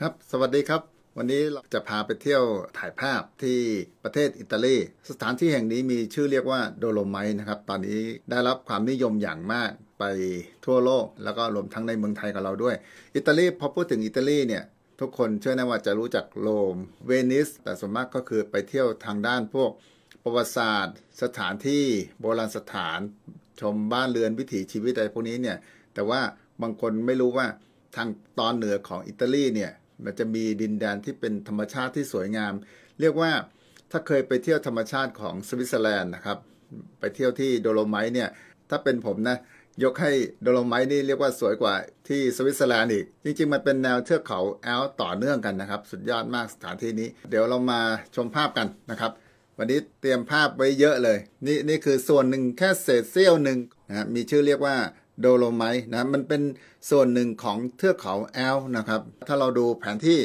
ครับ สวัสดีครับ วันนี้เราจะพาไปเที่ยวถ่ายภาพที่ประเทศอิตาลี สถานที่แห่งนี้มีชื่อเรียกว่าโดโลไมนะครับ ตอนนี้ได้รับความนิยมอย่างมากไปทั่วโลก แล้วก็รวมทั้งในเมืองไทยกับเราด้วย อิตาลีพอพูดถึงอิตาลีเนี่ยทุกคนเชื่อแน่ว่าจะรู้จักโรม เวนิส แต่ส่วนมากก็คือไปเที่ยวทางด้านพวกประวัติศาสตร์ สถานที่โบราณสถาน ชมบ้านเรือนวิถีชีวิตอะไรพวกนี้เนี่ย แต่ว่าบางคนไม่รู้ว่าทางตอนเหนือของอิตาลีเนี่ยมันจะมีดินแดนที่เป็นธรรมชาติที่สวยงาม เรียกว่าถ้าเคยไปเที่ยวธรรมชาติของสวิตเซอร์แลนด์นะครับ ไปเที่ยวที่โดโลไม์เนี่ยถ้าเป็นผมนะยกให้โดโลไม์นี่เรียกว่าสวยกว่าที่สวิตเซอร์แลนด์อีก จริงๆ มันเป็นแนวเทือกเขาแอลต่อเนื่องกันนะครับ สุดยอดมากสถานที่นี้ เดี๋ยวเรามาชมภาพกันนะครับ วันนี้เตรียมภาพไว้เยอะเลย นี่นี่คือส่วนหนึ่งแค่เศษเสี้ยวหนึ่งนะมีชื่อเรียกว่าโดโลไมท์นะมันเป็นส่วนหนึ่งของเทือกเขาแอลนะครับ ถ้าเราดูแผนที่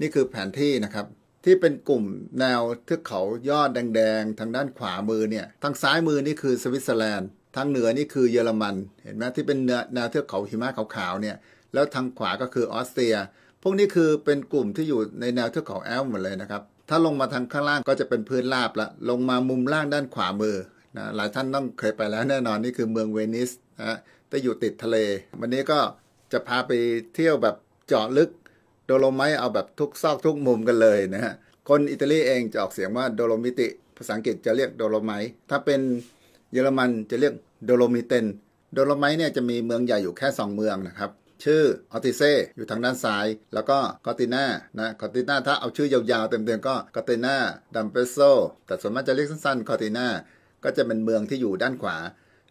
นี่คือแผนที่นะครับที่เป็นกลุ่มแนวเทือกเขายอดแดง ๆ ทางด้านขวามือเนี่ยทางซ้ายมือนี่คือสวิตเซอร์แลนด์ทางเหนือนี่คือเยอรมัน เห็นไหมที่เป็นแนวเทือกเขาหิมะขาวๆเนี่ยแล้วทางขวาก็คือออสเตรีย พวกนี้คือเป็นกลุ่มที่อยู่ในแนวเทือกเขาแอลหมดเลยนะครับถ้าลงมาทางข้างล่างก็จะเป็นพื้นราบละลงมามุมล่างด้านขวามือนะหลายท่านต้องเคยไปแล้ว แน่นอนนี่คือเมืองเวนิสนะแต่อยู่ติดทะเล วันนี้ก็จะพาไปเที่ยวแบบเจาะลึกโดโลไมเอาแบบทุกซอกทุกมุมกันเลยนะฮะคนอิตาลีเองจะออกเสียงว่าโดโลมิติ ภาษาอังกฤษจะเรียกโดโลไมถ้าเป็นเยอรมันจะเรียกโดโลมิเตนโดโลไมเนี่ยจะมีเมืองใหญ่อยู่แค่ 2 เมืองนะครับชื่อออติเซอยู่ทางด้านซ้าย แล้วก็กอติน่านะกอติน่าถ้าเอาชื่อยาวๆเต็มๆก็กอติน่าดัมเปโซแต่ส่วนมากจะเรียกสั้นๆกอติน่าก็จะเป็นเมืองที่อยู่ด้านขวา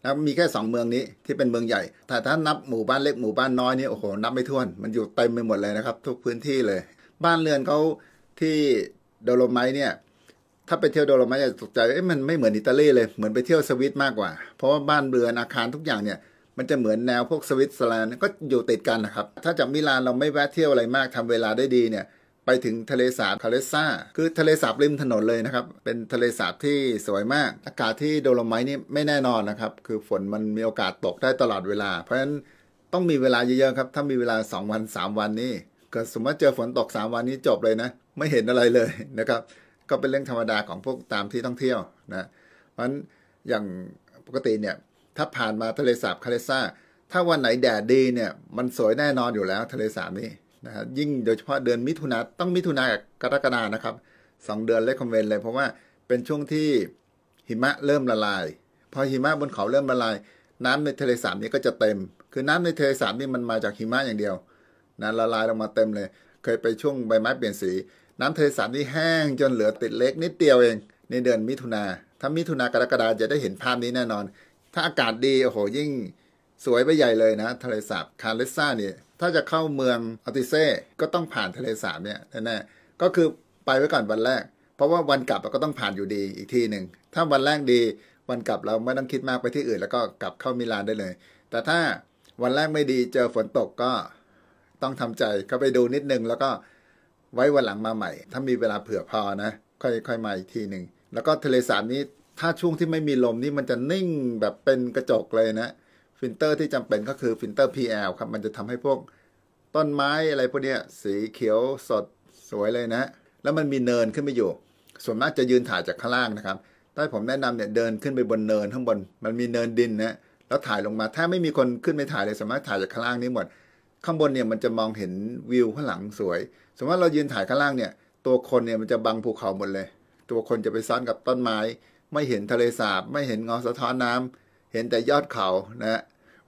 แล้วมีแค่สองเมืองนี้ ที่เป็นเมืองใหญ่ แต่ถ้านับหมู่บ้านเล็กหมู่บ้านน้อยนี่โอ้โหนับไม่ถ้วนมันอยู่เต็มไปหมดเลยนะครับทุกพื้นที่เลย บ้านเรือนเขาที่โดโลไมเนี่ยถ้าไปเที่ยวโดโลไมจะตกใจเอ้ยมันไม่เหมือนอิตาลีเลย เหมือนไปเที่ยวสวิตมากกว่า เพราะว่าบ้านเรือนอาคารทุกอย่างเนี่ยมันจะเหมือนแนวพวกสวิตเซอร์แลนด์ก็อยู่ติดกันนะครับถ้าจากมิลานเราไม่แวะเที่ยวอะไรมากทำเวลาได้ดีเนี่ยไปถึงทะเลสาบคาเลซ่าคือทะเลสาบริมถนนเลยนะครับเป็นทะเลสาบที่สวยมากอากาศที่โดโลไมตนี่ไม่แน่นอนนะครับ คือฝนมันมีโอกาสตกได้ตลอดเวลา เพราะฉะนั้นต้องมีเวลาเยอะๆครับถ้ามีเวลา 2 วัน 3 วันนี่ก็สมมติเจอฝนตก 3 วันนี้จบเลยนะ ไม่เห็นอะไรเลยนะครับก็เป็นเรื่องธรรมดาของพวกตามที่ท่องเที่ยวนะเพราะฉะนั้นอย่างปกติเนี่ยถ้าผ่านมาทะเลสาบคาเลซ่าถ้าวันไหนแดดดีเนี่ยมันสวยแน่นอนอยู่แล้วทะเลสาบนี้นะับยิ่งโดยเฉพาะเดือนมิถุนาต้องมิถุนากับกรกฎานะครับสองเดือนเลคคอมเมนเลย เพราะว่าเป็นช่วงที่หิมะเริ่มละลาย พอหิมะบนเขาเริ่มละลาย น้ำในทะเลสาบนี้ก็จะเต็ม คือน้ำในทะเลสาบนี่มันมาจากหิมะอย่างเดียวนะละลายลงมาเต็มเลย เคยไปช่วงใบไม้เปลี่ยนสีน้ำทะเลสาบนี่แห้งจนเหลือติดเล็กนิดเดียวเอง ในเดือนมิถุนาถ้ามิถุนากรกฎาจะได้เห็นภาพนี้แน่นอน ถ้าอากาศดีโอ้โหยิ่งสวยไปใหญ่เลยนะทะเลสาบคาเลซ่าเนี่ยถ้าจะเข้าเมืองอติเซ่ก็ต้องผ่านทะเลสาบเนี่ยแน่ๆก็คือไปไว้ก่อนวันแรก เพราะว่าวันกลับเราก็ต้องผ่านอยู่ดีอีกทีหนึ่งถ้าวันแรกดีวันกลับเราไม่ต้องคิดมากไปที่อื่น แล้วก็กลับเข้ามิลานได้เลย แต่ถ้าวันแรกไม่ดีเจอฝนตกก็ ต้องทำใจก็ไปดูนิดนึงแล้วก็ไว้วันหลังมาใหม่ถ้ามีเวลาเผื่อพอนะ ค่อยๆมาอีกทีหนึ่งแล้วก็ทะเลสาบนี้ถ้าช่วงที่ไม่มีลมนี่มันจะนิ่งแบบเป็นกระจกเลยนะฟิลเตอร์ที่จำเป็นก็คือฟิลเตอร์ PL ครับ มันจะทำให้พวก ต้นไม้อะไรพวกนี้สีเขียวสดสวยเลยนะ แล้วมันมีเนินขึ้นไปอยู่ ส่วนมากจะยืนถ่ายจากข้างล่างนะครับถ้าผมแนะนำเนี่ยเดินขึ้นไปบนเนินข้างบน มันมีเนินดินนะแล้วถ่ายลงมาถ้าไม่มีคนขึ้นไปถ่ายเลย สามารถถ่ายจากข้างล่างนี้หมด ข้างบนเนี่ยมันจะมองเห็นวิวข้างหลังสวย สมมติเรายืนถ่ายข้างล่างเนี่ย ตัวคนเนี่ยมันจะบังภูเขาหมดเลย ตัวคนจะไปซ้อนกับต้นไม้ ไม่เห็นทะเลสาบไม่เห็นเงาสะท้อนน้ำ เห็นแต่ยอดเขานะ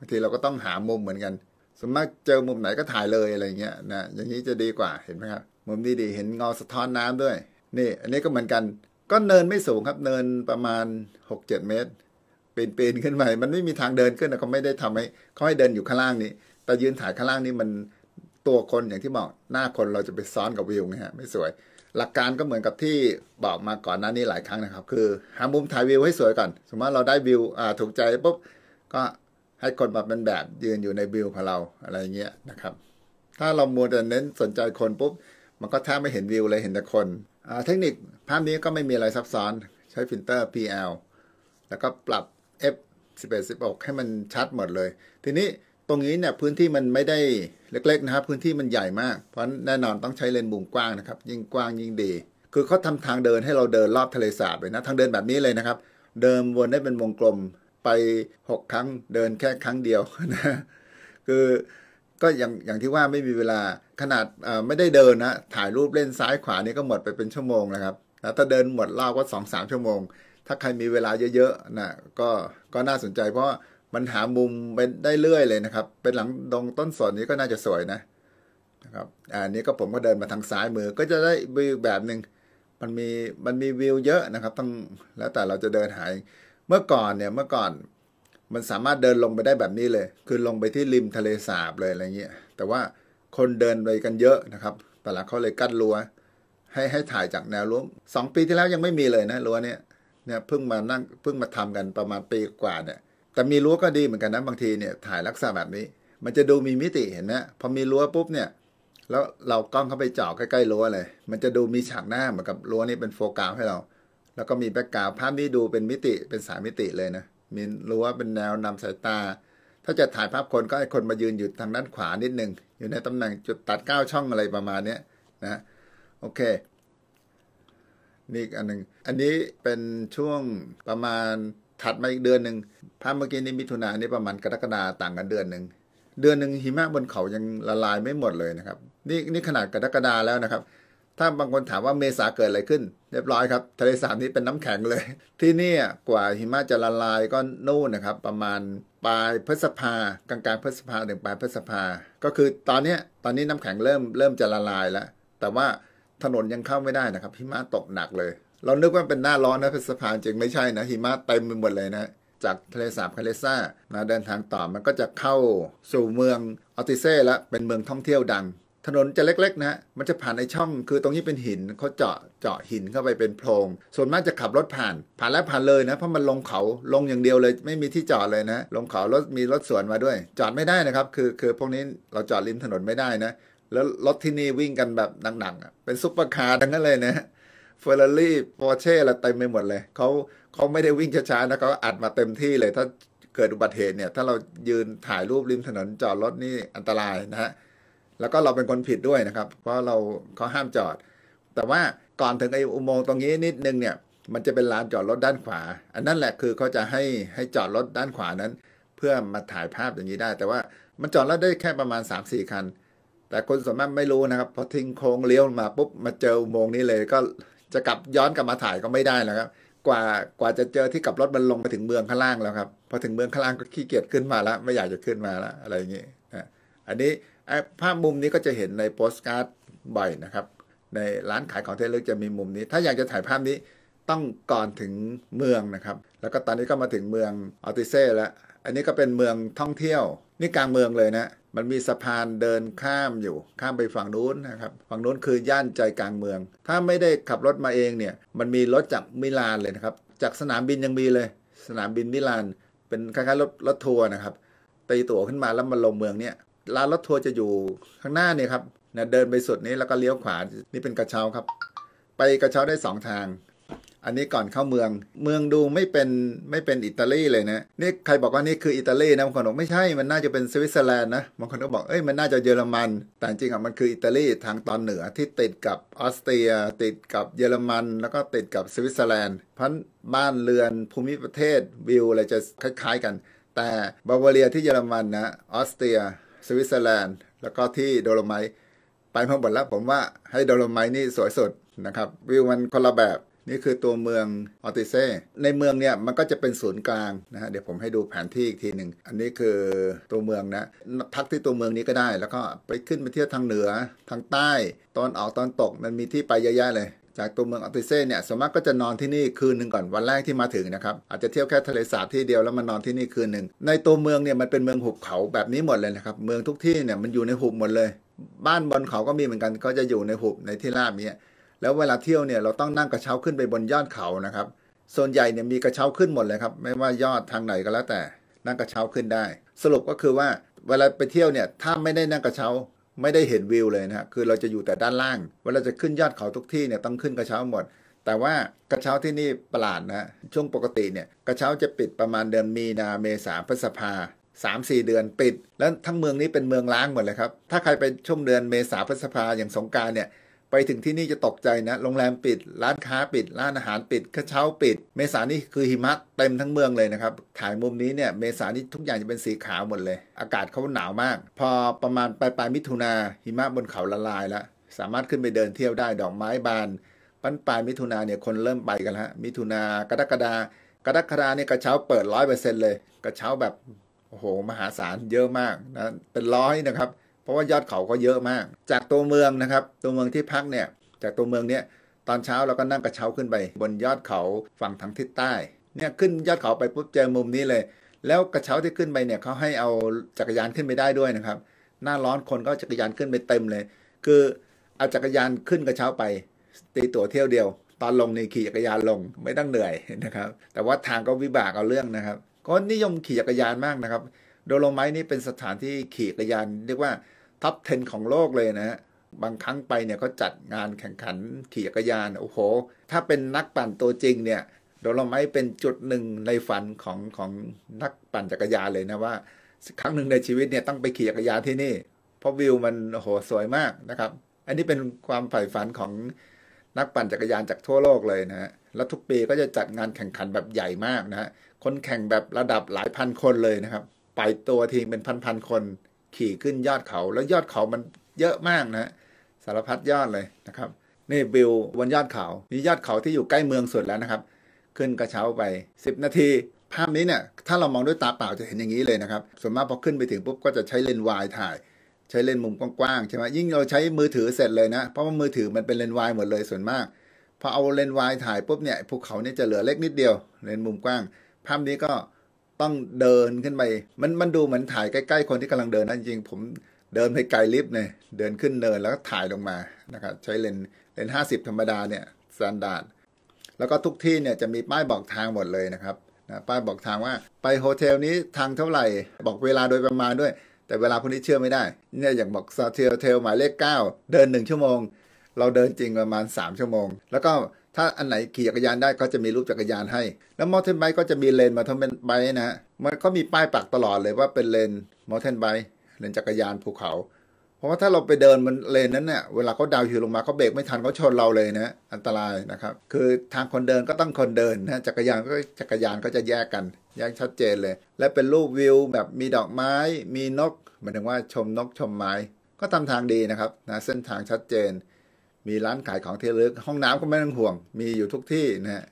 างทีเราก็ต้องหามุมเหมือนกัน สมมติเจอมุมไหนก็ถ่ายเลยอะไรเงี้ยนะ อย่างนี้จะดีกว่า เห็นไหมครับ มุมดีๆ เห็นเงาสะท้อนน้ำด้วย นี่ อันนี้ก็เหมือนกันก็เนินไม่สูงครับ เนินประมาณ6-7 เมตรปีนปีนขึ้นไปมันไม่มีทางเดินขึ้นนะเขาไม่ได้ทำให้เขาให้เดินอยู่ข้างล่างนี้ แต่ยืนถ่ายข้างล่างนี้มันตัวคนอย่างที่บอกหน้าคนเราจะไปซ้อนกับวิวไงฮะ ไม่สวย หลักการก็เหมือนกับที่บอกมาก่อนหน้านี้หลายครั้งนะครับ คือหามุมถ่ายวิวให้สวยก่อน สมมติเราได้วิวถูกใจปุ๊บก็ให้คนมาเป็นแบบ ยืนอยู่ในวิวของเราอะไรเงี้ยนะครับ ถ้าเรามัวแต่เน้นสนใจคนปุ๊บมันก็แทบไม่เห็นวิวเลยเห็นแต่คน เทคนิคภาพนี้ก็ไม่มีอะไรซับซ้อนใช้ฟิลเตอร์ PL แล้วก็ปรับ F 11 16 ให้มันชัดหมดเลย ทีนี้ตรงนี้เนี่ยพื้นที่มันไม่ได้เล็กๆ นะครับ พื้นที่มันใหญ่มาก เพราะแน่นอนต้องใช้เลนส์มุมกว้างนะครับยิ่งกว้างยิ่งดี คือเขาทาทางเดินให้เราเดินรอบทะเลสาบเลยนะ ทางเดินแบบนี้เลยนะครับ เดินวนได้เป็นวงกลมไป 6 ครั้งเดินแค่ครั้งเดียวนะคือก็อย่างอย่างที่ว่าไม่มีเวลาขนาดไม่ได้เดินนะ ถ่ายรูปเล่นซ้ายขวานี่ก็หมดไปเป็นชั่วโมงนะครับแล้วถ้าเดินหมดเล่าก็สองสามชั่วโมงถ้าใครมีเวลาเยอะๆนะก็ก็น่าสนใจเพราะมันหามุมเป็นได้เรื่อยเลยนะครับ เป็นหลังดงต้นสนนี้ก็น่าจะสวยนะนะครับอันนี้ก็ผมก็เดินมาทางซ้ายมือ ก็จะได้วิวแบบหนึ่งมันมีมันมีวิวเยอะนะครับต้องแล้วแต่เราจะเดินหายเมื่อก่อนเนี่ยเมื่อก่อนมันสามารถเดินลงไปได้แบบนี้เลย คือลงไปที่ริมทะเลสาบเลยอะไรเงี้ยแต่ว่าคนเดินไปกันเยอะนะครับแต่ละเขาเลยกั้นรั้ว ให้ให้ถ่ายจากแนวรั้วสองปีที่แล้วยังไม่มีเลยนะรั้วเนี่ยเนี่ยเพิ่งมานั่งเพิ่งมาทำกันประมาณปีกว่าเนี่ยแต่มีรั้วก็ดีเหมือนกันนะบางทีเนี่ยถ่ายลักษณะแบบนี้ มันจะดูมีมิติเห็นไหมพอมีรั้วปุ๊บเนี่ยแล้วเรากล้องเข้าไปเจาะใกล้ๆรั้วเลย มันจะดูมีฉากหน้าเหมือนกับรั้วนี่เป็นโฟกัสให้เราแล้วก็มีแบ็กกราวภาพ นี้ดูเป็นมิติเป็นสามมิติเลยนะมีรู้ว่าเป็นแนวนำสายตา ถ้าจะถ่ายภาพคนก็ให้คนมายืนอยู่ทางด้านขวานิดหนึ่งอยู่ในตำแหน่งจุดตัด 9 ช่องอะไรประมาณนี้นะ โอเคนี่อันหนึ่งอันนี้เป็นช่วงประมาณถัดมาอีกเดือนหนึ่งภาพเมื่อกี้นี้มิถุนานี้ประมาณกรกฎาต่างกันเดือนหนึ่งเดือนหนึ่งหิมะบนเขายังละลายไม่หมดเลยนะครับ นี่นี่ขนาดกรกฎาแล้วนะครับถ้าบางคนถามว่าเมษาเกิดอะไรขึ้น เรียบร้อยครับทะเลสาบนี้เป็นน้ำแข็งเลย ที่นี่กว่าหิมะจะละลายก็นู่นนะครับ ประมาณปลายพฤษภากลางกลางพฤษภาถึงปลายพฤษภา ก็คือตอนนี้ตอนนี้น้ำแข็งเริ่มเริ่มจะละลายแล้ว แต่ว่าถนนยังเข้าไม่ได้นะครับหิมะตกหนักเลย เรานึกว่าเป็นหน้าร้อนนะพฤษภาจริงไม่ใช่นะหิมะเต็มไปหมดเลยนะจากทะเลสาบคาเลซ่ามาเดินทางต่อมันก็จะเข้าสู่เมืองออติเซ่และเป็นเมืองท่องเที่ยวดังถนนจะเล็กๆนะ มันจะผ่านในช่อง คือตรงนี้เป็นหิน เขาเจาะ เจาะหินเข้าไปเป็นโพรง ส่วนมากจะขับรถผ่าน ผ่านแล้วผ่านเลยนะ เพราะมันลงเขา ลงอย่างเดียวเลย ไม่มีที่จอดเลยนะ ลงเขารถมีรถสวนมาด้วย จอดไม่ได้นะครับ คือ คือพวกนี้เราจอดริมถนนไม่ได้นะ แล้วรถที่นี่วิ่งกันแบบหนักๆเป็นซุปเปอร์คาร์ทั้งนั้นเลยนะเฟอร์รารี่ปอร์เช่อะไรเต็มไปหมดเลย เขาเขาไม่ได้วิ่งช้าๆนะเขาอัดมาเต็มที่เลย ถ้าเกิดอุบัติเหตุเนี่ย ถ้าเรายืนถ่ายรูปริมถนน จอดรถนี่อันตรายนะฮะแล้วก็เราเป็นคนผิดด้วยนะครับ เพราะเราเขาห้ามจอด แต่ว่าก่อนถึงไอ้อุโมงค์ตรงนี้นิดนึงเนี่ย มันจะเป็นลานจอดรถด้านขวา อันนั้นแหละคือเขาจะให้ให้จอดรถด้านขวานั้น เพื่อมาถ่ายภาพอย่างนี้ได้ แต่ว่ามันจอดรถได้แค่ประมาณ3่คัน แต่คนส่วนมากไม่รู้นะครับพอทิ้งโค้งเลี้ยวมาปุ๊บมาเจออุโมงค์นี้เลย ก็จะกลับย้อนกลับมาถ่ายก็ไม่ได้แล้วครับ กว่ากว่าจะเจอที่กลับรถมันลงไปถึงเมืองข้างล่างแล้วครับพอถึงเมืองข้างล่างก็ขี้เกียจขึ้นมาแล้ว ไม่อยากจะขึ้นมาแล้วอะไรอย่างนี้ อันนี้ภาพมุมนี้ก็จะเห็นในโปสการ์ดบ่อยนะครับ ในร้านขายของเทเลึกจะมีมุมนี้ ถ้าอยากจะถ่ายภาพนี้ต้องก่อนถึงเมืองนะครับ แล้วก็ตอนนี้ก็มาถึงเมืองออติเซ่แล้ว อันนี้ก็เป็นเมืองท่องเที่ยว นี่กลางเมืองเลยนะ มันมีสะพานเดินข้ามอยู่ ข้ามไปฝั่งนู้นนะครับ ฝั่งนู้นคือย่านใจกลางเมือง ถ้าไม่ได้ขับรถมาเองเนี่ย มันมีรถจากมิลานเลยนะครับ จากสนามบินยังมีเลย สนามบินมิลานเป็นคล้ายๆรถรถทัวร์นะครับตีตั๋วขึ้นมาแล้วมาลงเมืองเนี่ยร้านรถทัวร์จะอยู่ข้างหน้าเนี่ยครับนเดินไปสุดนี้แล้วก็เลี้ยวขวา นี่เป็นกระเช้าครับ ไปกระเช้าได้สองทาง อันนี้ก่อนเข้าเมือง เมืองดูไม่เป็นไม่เป็นอิตาลีเลยนะ นี่ใครบอกว่านี่คืออิตาลีนะบางคนบอกไม่ใช่ มันน่าจะเป็นสวิตเซอร์แลนด์นะบางคนก็บอกเอ้ยมันน่าจะเยอรมัน แต่จริงอ่ะมันคืออิตาลีทางตอนเหนือที่ติดกับออสเตรียติดกับเยอรมัน แล้วก็ติดกับสวิตเซอร์แลนด์พันบ้านเรือนภูมิประเทศวิวอะไรจะคล้ายๆกัน แต่บาวาเรียที่เยอรมันนะออสเตรียสวิตเซอร์แลนด์แล้วก็ที่โดโลไมต์ไปมบหมดแล้วผมว่าให้โดโลไมต์นี่สวยสุดนะครับ วิวมันคนละแบบนี่คือตัวเมืองออติเซในเมืองเนี่ยมันก็จะเป็นศูนย์กลางนะฮะเดี๋ยวผมให้ดูแผนที่อีกทีหนึ่งอันนี้คือตัวเมืองนะพักที่ตัวเมืองนี้ก็ได้แล้วก็ไปขึ้นไปเที่ยวทางเหนือทางใต้ตอนออกตอนตก มันมีที่ไปเยอะแยะเลยจากตัวเมืองอัติเซ่เนี่ยส่วนมากก็จะนอนที่นี่คืนหนึ่งก่อนวันแรกที่มาถึงนะครับอาจจะเที่ยวแค่ทะเลสาบที่เดียวแล้วมานอนที่นี่คืนหนึ่งในตัวเมืองเนี่ยมันเป็นเมืองหุบเขาแบบนี้หมดเลยนะครับเมืองทุกที่เนี่ยมันอยู่ในหุบหมดเลย บ้านบนเขาก็มีเหมือนกันก็จะอยู่ในหุบในที่ราบนี้แล้วเวลาเที่ยวเนี่ยเราต้องนั่งกระเช้าขึ้นไปบนยอดเขานะครับส่วนใหญ่เนี่ยมีกระเช้าขึ้นหมดเลยครับไม่ว่ายอดทางไหนก็แล้วแต่นั่งกระเช้าขึ้นได้ สรุปก็คือว่า เวลาไปเที่ยวเนี่ยถ้าไม่ได้นั่งกระเช้าไม่ได้เห็นวิวเลยนะคือเราจะอยู่แต่ด้านล่างเวลาจะขึ้นยอดเขาทุกที่เนี่ยต้องขึ้นกระเช้าหมด แต่ว่ากระเช้าที่นี่ประหลาดนะช่วงปกติเนี่ยกระเช้าจะปิดประมาณเดือนมีนา เมษาพฤษภาสามสี่เดือนปิด แล้วทั้งเมืองนี้เป็นเมืองล้างหมดเลยครับ ถ้าใครไปช่วงเดือนเมษาพฤษภาอย่างสงการเนี่ยไปถึงที่นี่จะตกใจนะ โรงแรมปิด ร้านค้าปิด ร้านอาหารปิด กระเช้าปิด เมษานี่คือหิมะเต็มทั้งเมืองเลยนะครับ ถ่ายมุมนี้เนี่ยเมษานี่ทุกอย่างจะเป็นสีขาวหมดเลย อากาศเขาหนาวมาก พอประมาณปลายปลายมิถุนาหิมะบนเขาละลายแล้ว สามารถขึ้นไปเดินเที่ยวได้ดอกไม้บาน ปั้นปลายมิถุนาเนี่ยคนเริ่มไปกันแล้วมิถุนากรกฎากรกฎาเนี่ยกระเช้าเปิดร้อยเปอร์เซ็นต์เลย กระเช้าแบบโอ้โหมหาศาลเยอะมากนะ เป็นร้อยนะครับเพราะว่ายอดเขาก็เยอะมาก จากตัวเมืองนะครับ ตัวเมืองที่พักเนี่ย จากตัวเมืองเนี่ยตอนเช้าเราก็นั่งกระเช้าขึ้นไป บนยอดเขาฝั่งทางทิศใต้ เนี่ยขึ้นยอดเขาไปปุ๊บเจอมุมนี้เลย แล้วกระเช้าที่ขึ้นไปเนี่ยเขาให้เอาจักรยานขึ้นไปได้ด้วยนะครับ หน้าร้อนคนก็จักรยานขึ้นไปเต็มเลย คือเอาจักรยานขึ้นกระเช้าไป ตีตั๋วเที่ยวเดียว ตอนลงนี่ขี่จักรยานลงไม่ต้องเหนื่อยนะครับ แต่ว่าทางก็วิบากเอาเรื่องนะครับก็นิยมขี่จักรยานมากนะครับโดโลไมท์นี่เป็นสถานที่ขี่จักรยานเรียกว่าท็อป10ของโลกเลยนะฮะ บางครั้งไปเนี่ยเขาจัดงานแข่งขันขี่จักรยานโอ้โห ถ้าเป็นนักปั่นตัวจริงเนี่ย โดโลไมท์เป็นจุดหนึ่งในฝันของของนักปั่นจักรยานเลยนะว่าครั้งหนึ่งในชีวิตเนี่ยต้องไปขี่จักรยานที่นี่เพราะวิวมันโอ้โหสวยมากนะครับ อันนี้เป็นความใฝ่ฝันของนักปั่นจักรยานจากทั่วโลกเลยนะฮะ แล้วทุกปีก็จะจัดงานแข่งขันแบบใหญ่มากนะฮะ คนแข่งแบบระดับหลายพันคนเลยนะครับไปตัวทีเป็นพันๆคนขี่ขึ้นยอดเขาแล้วยอดเขามันเยอะมากนะสารพัดยอดเลยนะครับ นี่วิวบนยอดเขานี่ยอดเขาที่อยู่ใกล้เมืองสุดแล้วนะครับขึ้นกระเช้าไป 10 นาที ภาพนี้เนี่ยถ้าเรามองด้วยตาเปล่าจะเห็นอย่างนี้เลยนะครับส่วนมากพอขึ้นไปถึงปุ๊บก็จะใช้เลนส์วายถ่าย ใช้เลนส์มุมกว้างๆใช่ไหมยิ่งเราใช้มือถือเสร็จเลยนะ เพราะว่ามือถือมันเป็นเลนส์วายหมดเลยส่วนมากพอเอาเลนส์วายถ่ายปุ๊บเนี่ยภูเขาเนี่ยจะเหลือเล็กนิดเดียวเลนส์มุมกว้าง ภาพนี้ก็ต้องเดินขึ้นไป มันมันดูเหมือนถ่ายใกล้ๆคนที่กำลังเดินนะจริงผมเดินไปไกลลิฟต์เนี่ยเดินขึ้นเนินแล้วก็ถ่ายลงมานะครับใช้เลนเลนห้าสิบธรรมดาเนี่ยสแตนดาร์ดแล้วก็ทุกที่เนี่ยจะมีป้ายบอกทางหมดเลยนะครับนะป้ายบอกทางว่าไปโฮเทลนี้ทางเท่าไหร่ บอกเวลาโดยประมาณด้วย แต่เวลาพวกนี้เชื่อไม่ได้ เนี่ยอย่างบอกซาเทลเทลหมายเลขเก้าเดินหนึ่งชั่วโมง เราเดินจริงประมาณสามชั่วโมง แล้วก็ถ้าอันไหนขี่จักรยานได้ก็จะมีรูปจักรยานให้ แล้วมอเตอร์ไบค์ก็จะมีเลนมาทำเป็นไบค์นะฮะมันก็มีป้ายปักตลอดเลยว่าเป็นเลนมอเตอร์ไบค์เลนจักรยานภูเขา เพราะว่าถ้าเราไปเดินมันเลนนั้นเนี่ยเวลาเขาดาวหิวลงมาเขาเบรกไม่ทันเขาชนเราเลยนะอันตรายนะครับคือทางคนเดินก็ต้องคนเดินนะจักรยานก็จักรยานก็จะแยกกัน แยกชัดเจนเลย และเป็นรูปวิว แบบมีดอกไม้ มีนกหมายถึงว่าชมนกชมไม้ ก็ทำทางดีนะครับนะเส้นทางชัดเจนมีร้านขายของเทลึกห้องน้ำก็ไม่ต้องห่วง มีอยู่ทุกที่นะฮะ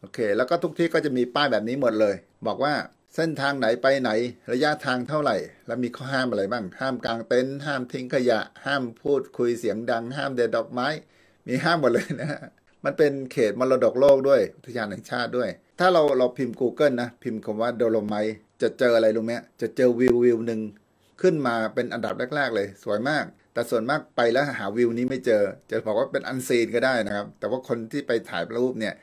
โอเคแล้วก็ทุกที่ก็จะมีป้ายแบบนี้หมดเลย บอกว่าเส้นทางไหนไปไหนระยะทางเท่าไหร่ แล้วมีข้อห้ามอะไรบ้าง ห้ามกลางเต็นท์ห้ามทิ้งขยะ ห้ามพูดคุยเสียงดัง ห้ามเด็ดดอกไม้มีห้ามหมดเลยนะฮะมันเป็นเขตมรดกโลกด้วยอุทยานแห่งชาติด้วย ถ้าเราเราพิมพ์ Google นะ พิมพ์คำว่าโดโลไมจะเจออะไรรู้ไหมจะเจอวิววิวหนึ่งขึ้นมาเป็นอันดับแรก ๆ เลยสวยมากแต่ส่วนมากไปแล้วหาวิวนี้ไม่เจอ จะบอกว่าเป็นอันซีนก็ได้นะครับแต่ว่าคนที่ไปถ่ายรูปเนี่ย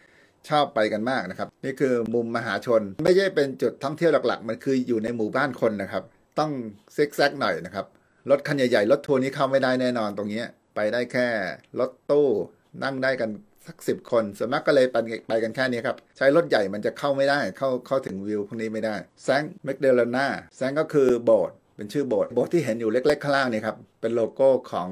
ชอบไปกันมากนะครับนี่คือมุมมหาชน ไม่ใช่เป็นจุดท่องเที่ยวหลักๆมันคืออยู่ในหมู่บ้านคนนะครับต้องซิกแซกหน่อยนะครับรถคันใหญ่ๆรถทัวร์นี้เข้าไม่ได้แน่นอนตรงนี้ไปได้แค่รถตู้ นั่งได้กันสักสิบคนส่วนมากก็เลยไปไปกันแค่นี้ครับใช้รถใหญ่มันจะเข้าไม่ได้ เข้าเข้าถึงวิวพวกนี้ไม่ได้แซงเมกเดลนาแซงก็คือโบสถ์เป็นชื่อโบสถ์โบสถ์ที่เห็นอยู่เล็ก ๆข้างล่างนี่ครับเป็นโลโก้ของ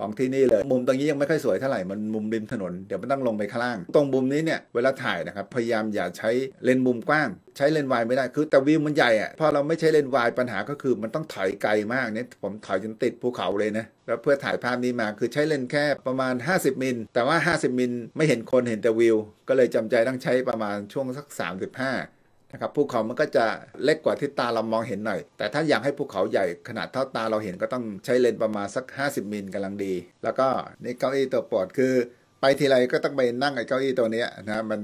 ของที่นี่เลยมุมตรงนี้ยังไม่ค่อยสวยเท่าไหร่มันมุมริมถนนเดี๋ยวมันต้องลงไปข้างล่างตรงมุมนี้เนี่ยเวลาถ่ายนะครับพยายามอย่าใช้เลนส์มุมกว้าง ใช้เลนส์วายไม่ได้คือแต่วิวมันใหญ่อะพอเราไม่ใช้เลนส์วายปัญหาก็คือมันต้องถอยไกลมากเนี่ยผมถอยจนติดภูเขาเลยนะแล้วเพื่อถ่ายภาพนี้มาคือใช้เลนส์แค่ประมาณ 50มิลแต่ว่า 50มิลไม่เห็นคนเห็นแต่วิวก็เลยจำใจต้องใช้ประมาณช่วงสัก 35ะครับภูเขา มันก็จะเล็กกว่าที่ตาเรามองเห็นหน่อย แต่ถ้าอยากให้ภูเขาใหญ่ขนาดเท่าตาเราเห็นก็ต้องใช้เลนส์ประมาณสัก 50มิลกำลังดี แล้วก็นี่เก้าอี้ตัวปลดคือ ไปทีไรก็ต้องไปนั่งไอ้เก้าอี้ตัวนี้นะมัน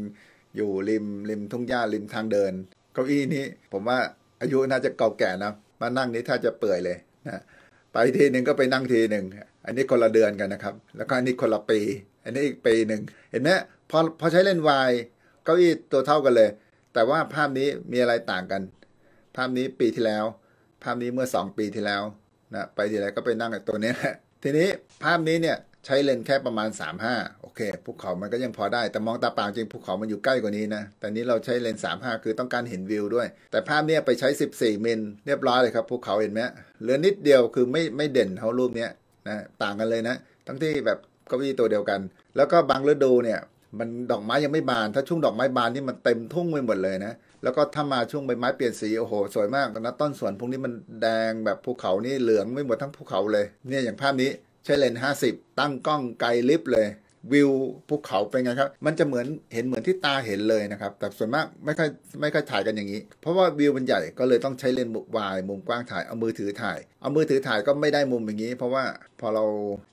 อยู่ริมริมทุ่งหญ้าริมทางเดิน เก้าอี้นี้ ผมว่าอายุน่าจะเก่าแก่นะมานั่งนี้ถ้าจะเปื่อยเลยนะไปทีหนึ่งก็ไปนั่งทีหนึ่งอันนี้คนละเดือนกันนะครับแล้วก็อันนี้คนละปี อันนี้อีกปีหนึ่งเห็นไหมพอพอใช้เล่นวายเก้าอี้ตัวเท่ากันเลยแต่ว่าภาพนี้มีอะไรต่างกัน ภาพนี้ปีที่แล้ว ภาพนี้เมื่อสองปีที่แล้วนะไปที่ไรก็ไปนั่งกับตัวนี้แหละทีนี้ภาพนี้เนี่ยใช้เลนแค่ประมาณ 35โอเคภูเขามันก็ยังพอได้ แต่มองตาเปล่าจริงภูเขา มันอยู่ใกล้กว่านี้นะแต่นี้เราใช้เลน35 คือต้องการเห็นวิวด้วย แต่ภาพนี้ไปใช้ 14มิลเรียบร้อยเลยครับภูเขาเห็นไหมเหลือนิดเดียวคือไม่ไม่เด่นเท่ารูปนี้นะต่างกันเลยนะ ทั้งที่แบบเก้วอีตัวเดียวกัน แล้วก็บางฤดูเนี่ยมันดอกไม้ ยังไม่บาน ถ้าช่วงดอกไม้บานนี่มันเต็มทุ่งไปหมดเลยนะ แล้วก็ถ้ามาช่วงใบไม้เปลี่ยนสี โอ้โหสวยมากนะต้นสวนพวกนี้มันแดงแบบภูเขานี่เหลืองไม่หมดทั้งภูเขาเลย เนี่ยอย่างภาพนี้ ใช้เลนส์ 50 ตั้งกล้องไกลลิฟเลยวิวภูเขาเป็นไงครับ มันจะเหมือนเห็นเหมือนที่ตาเห็นเลยนะครับ แต่ส่วนมากไม่ค่อยไม่ค่อย ถ่ายกันอย่างนี้ เพราะว่าวิวมันใหญ่ ก็เลยต้องใช้เลนส์วาย มุมกว้างถ่าย เอามือถือถ่าย เอามือถือถ่ายก็ไม่ได้มุมอย่างนี้ เพราะว่าพอเรา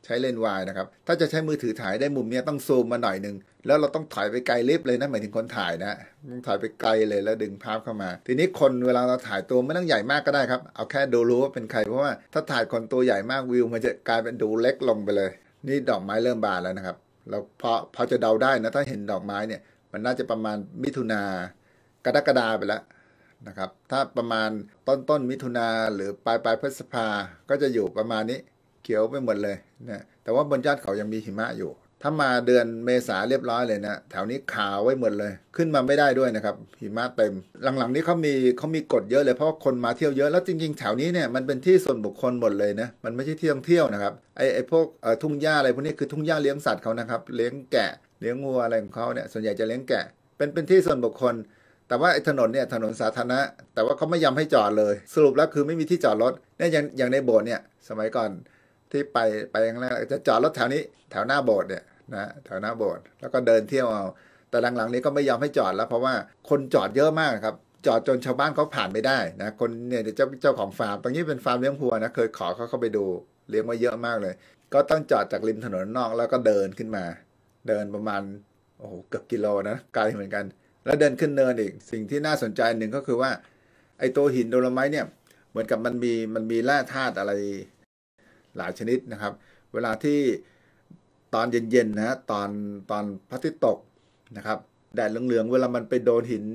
ใช้เลนส์วายนะครับ ถ้าจะใช้มือถือถ่ายได้มุมนี้ต้องซูมมาหน่อยหนึ่งแล้วเราต้องถ่ายไปไกลลิฟเลยนะหมายถึงคนถ่ายนะต้องถ่ายไปไกลเลยแล้วดึงภาพเข้ามา ทีนี้คนเวลาเราถ่ายตัวไม่ต้องใหญ่มากก็ได้ครับ เอาแค่ดูรู้ว่าเป็นใคร เพราะว่าถ้าถ่ายคนตัวใหญ่มากวิว มันจะกลายเป็นดูเล็กลงไปเลย นี่ดอกไม้เริ่มบานแล้วนะครับเราพอพอจะเดาได้นะถ้าเห็นดอกไม้เนี่ยมันน่าจะประมาณมิถุนากรกฎาไปแล้วนะครับถ้าประมาณต้นต้นมิถุนาหรือปลายปลายพฤษภา ก็จะอยู่ประมาณนี้เขียวไปหมดเลยนะแต่ว่าบนยอดเขายังมีหิมะอยู่ถ้ามาเดือนเมษาเรียบร้อยเลยนะแถวนี้ขาวไว้หมดเลย ขึ้นมาไม่ได้ด้วยนะครับหิมะเต็ม หลังๆนี้เขามีเขามีกฎเยอะเลยเพราะคนมาเที่ยวเยอะ แล้วจริงๆแถวนี้เนี่ยมันเป็นที่ส่วนบุคคลหมดเลยนะมันไม่ใช่ที่ท่องเที่ยวนะครับไอ้ไอ้พวกทุ่งหญ้าอะไรพวกนี้คือทุ่งหญ้าเลี้ยงสัตว์เขานะครับเลี้ยงแกะเลี้ยงงัวอะไรของเขาเนี่ยส่วนใหญ่จะเลี้ยงแกะเป็นเป็นที่ส่วนบุคคล แต่ว่าถนนเนี่ยถนนสาธารณะ แต่ว่าเขาไม่ยอมให้จอดเลย สรุปแล้วคือไม่มีที่จอดรถเนี่ยอย่างอย่างในโบสถ์เนี่ยสมัยก่อนที่ไปไปอย่างแรกจะจอดรถแถวนี้แถวหน้าโบสถ์เนี่ยนะแถวหน้าโบสถ์แล้วก็เดินเที่ยวเอา แต่หลังๆนี้ก็ไม่ยอมให้จอดแล้ว เพราะว่าคนจอดเยอะมากครับ จอดจนชาวบ้านเขาผ่านไม่ได้นะคนเนี่ยเจ้าเจ้าของฟาร์มตรงนี้เป็นฟาร์มเลี้ยงวัวนะเคยขอเขาเข้าไปดูเลี้ยงไว้เยอะมากเลย ก็ต้องจอดจากริมถนนนอกแล้วก็เดินขึ้นมา เดินประมาณโอ้โหเกือบกิโลนะไกลเหมือนกัน แล้วเดินขึ้นเนินอีกสิ่งที่น่าสนใจหนึ่งก็คือว่า ไอ้ตัวหินโดลไม้เนี่ยเหมือนกับมันมีมันมีแร่ธาตุอะไรหลายชนิดนะครับเวลาที่ตอนเย็นๆนะตอนตอนพระอาทิตย์ตกนะครับ แดดเหลืองๆเวลามันไปโดนหิน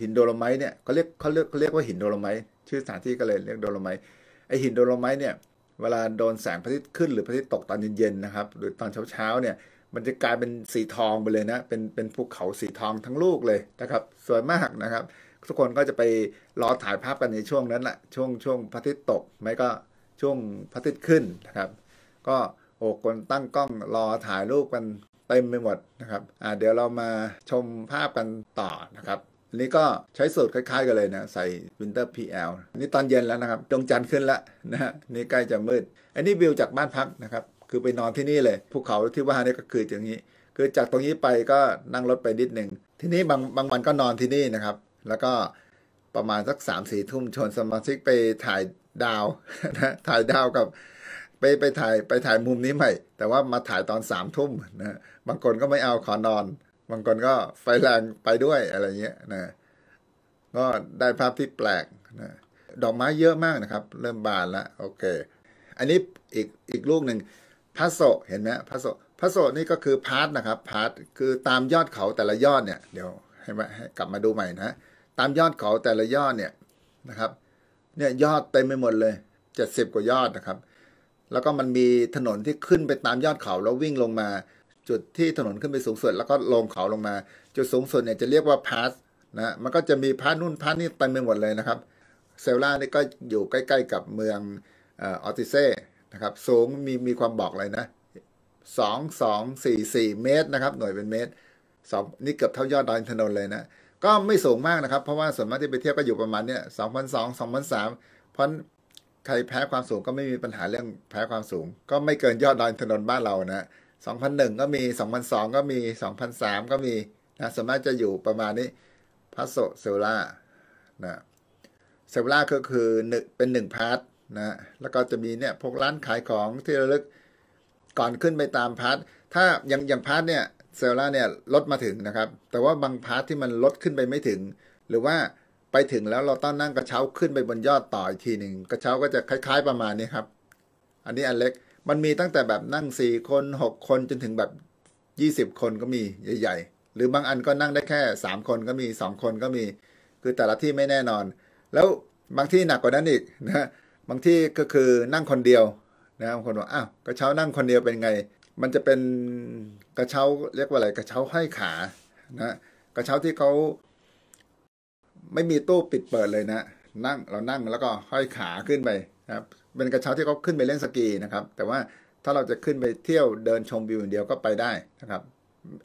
หินโดโลไมต์เนี่ยเขาเรียกเขาเรียกเขาเรียกว่าหินโดโลไมต์ชื่อสถานที่ก็เลยเรียกโดโลไมต์ไอหินโดโลไมต์เนี่ยเวลาโดนแสงพระอาทิตย์ขึ้นหรือพระอาทิตย์ตกตอนเย็นๆนะครับหรือตอนเช้าๆเนี่ยมันจะกลายเป็นสีทองไปเลยนะเป็นเป็นภูเขาสีทองทั้งลูกเลยนะครับ สวยมากนะครับ ทุกคนก็จะไปรอถ่ายภาพกันในช่วงนั้นแหละช่วงช่วงพระอาทิตย์ตกไม่ก็ช่วงพระอาทิตย์ขึ้นนะครับก็ โอ้คนตั้งกล้องรอถ่ายรูปกันเต็มไปหมดนะครับอ่าเดี๋ยวเรามาชมภาพกันต่อนะครับอันนี้ก็ใช้สูตรคล้ายๆกันเลยนะใส่ Winter PL นี่ตอนเย็นแล้วนะครับดวงจันทร์ขึ้นแล้วนะฮะนี่ใกล้จะมืด อันนี้วิวจากบ้านพักนะครับคือไปนอนที่นี่เลยภูเขาที่ว่านี่ก็คืออย่างนี้ คือจากตรงนี้ไปก็นั่งรถไปนิดหนึ่งที่นี่บางบางวันก็นอนที่นี่นะครับ แล้วก็ประมาณสัก3ามสี่ทุ่มชวนสมาชิกไปถ่ายดาวนะถ่ายดาวกับ ไปไป ถ่ายไปถ่ายมุมนี้ใหม่ แต่ว่ามาถ่ายตอนสามทุ่มนะบางคน ก็ไม่เอาขอนอน บางคนก็ไฟแรงไปด้วยอะไรเงี้ยนะก็ได้ภาพที่แปลกนะดอกไม้เยอะมากนะครับ เริ่มบานแล้วโอเคอันนี้อีกอีกลูกหนึ่งพระโสเห็นไหมพระโสพระโสนี่ก็คือพาร์ทนะครับพาร์ทคือตามยอดเขาแต่ละยอดเนี่ย เดี๋ยว ให้มากลับมาดูใหม่นะตามยอดเขาแต่ละยอดเนี่ยนะครับเนี่ยยอดเต็มไปหมดเลยเจ็ดสิบกว่ายอดนะครับ แล้วก็มันมีถนนที่ขึ้นไปตามยอดเขาแล้ววิ่งลงมา จุดที่ถนนขึ้นไปสูงสุดแล้วก็ลงเขาลงมา จุดสูงสุดเนี่ยจะเรียกว่าพาสนะมันก็จะมีพาสนู่นพาสนี่เต็มไปหมดเลยนะครับเซลล่านี่ก็อยู่ใกล้ๆกับเมืองออติเซ่นะครับสูงมีมีความบอกเลยนะสองสองสี่สี่เมตรนะครับหน่วยเป็นเมตรสองนี่เกือบเท่ายอดดอยถนนเลยนะก็ไม่สูงมากนะครับเพราะว่าส่วนมากที่ไปเทียบก็อยู่ประมาณเนี้ยสองพันสองสองพันสามเพราะใครแพ้ความสูงก็ไม่มีปัญหาเรื่องแพ้ความสูง ก็ไม่เกินยอดดอยถนนบ้านเรานะสองพันหนึ่งก็มีสองพันสองก็มีสองพันสามก็มีนะส่วนมากจะอยู่ประมาณนี้พัสโซเซลล่านะเซลล่าก็คือหนึ่งเป็นหนึ่งพาร์ทนะแล้วก็จะมีเนี่ยพวกร้านขายของที่ระลึกก่อนขึ้นไปตามพาร์ทถ้าอย่างอย่างพาร์ทเนี่ยเซลล่าเนี่ยลดมาถึงนะครับ แต่ว่าบางพาร์ทที่มันลดขึ้นไปไม่ถึง หรือว่าไปถึงแล้วเราต้องนั่งกระเช้าขึ้นไปบนยอดต่ออีกทีหนึ่ง กระเช้าก็จะคล้ายๆประมาณนี้ครับ อันนี้อันเล็ก มันมีตั้งแต่แบบนั่งสี่คนหกคน จนถึงแบบยี่สิบคนก็มีใหญ่ๆ หรือบางอันก็นั่งได้แค่สามคนก็มีสองคนก็มี คือแต่ละที่ไม่แน่นอน แล้วบางที่หนักกว่านั้นอีกนะ บางที่ก็คือนั่งคนเดียวนะบางคนบอกอ้าวกระเช้านั่งคนเดียวเป็นไง มันจะเป็นกระเช้าเรียกว่าอะไรกระเช้าห้อยขานะกระเช้าที่เขาไม่มีตู้ปิดเปิดเลยนะ นั่งเรานั่งแล้วก็ห้อยขาขึ้นไปนะครับเป็นกระเช้าที่เขาขึ้นไปเล่นสกีนะครับ แต่ว่าถ้าเราจะขึ้นไปเที่ยวเดินชม วิวอย่างเดียวก็ไปได้นะครับ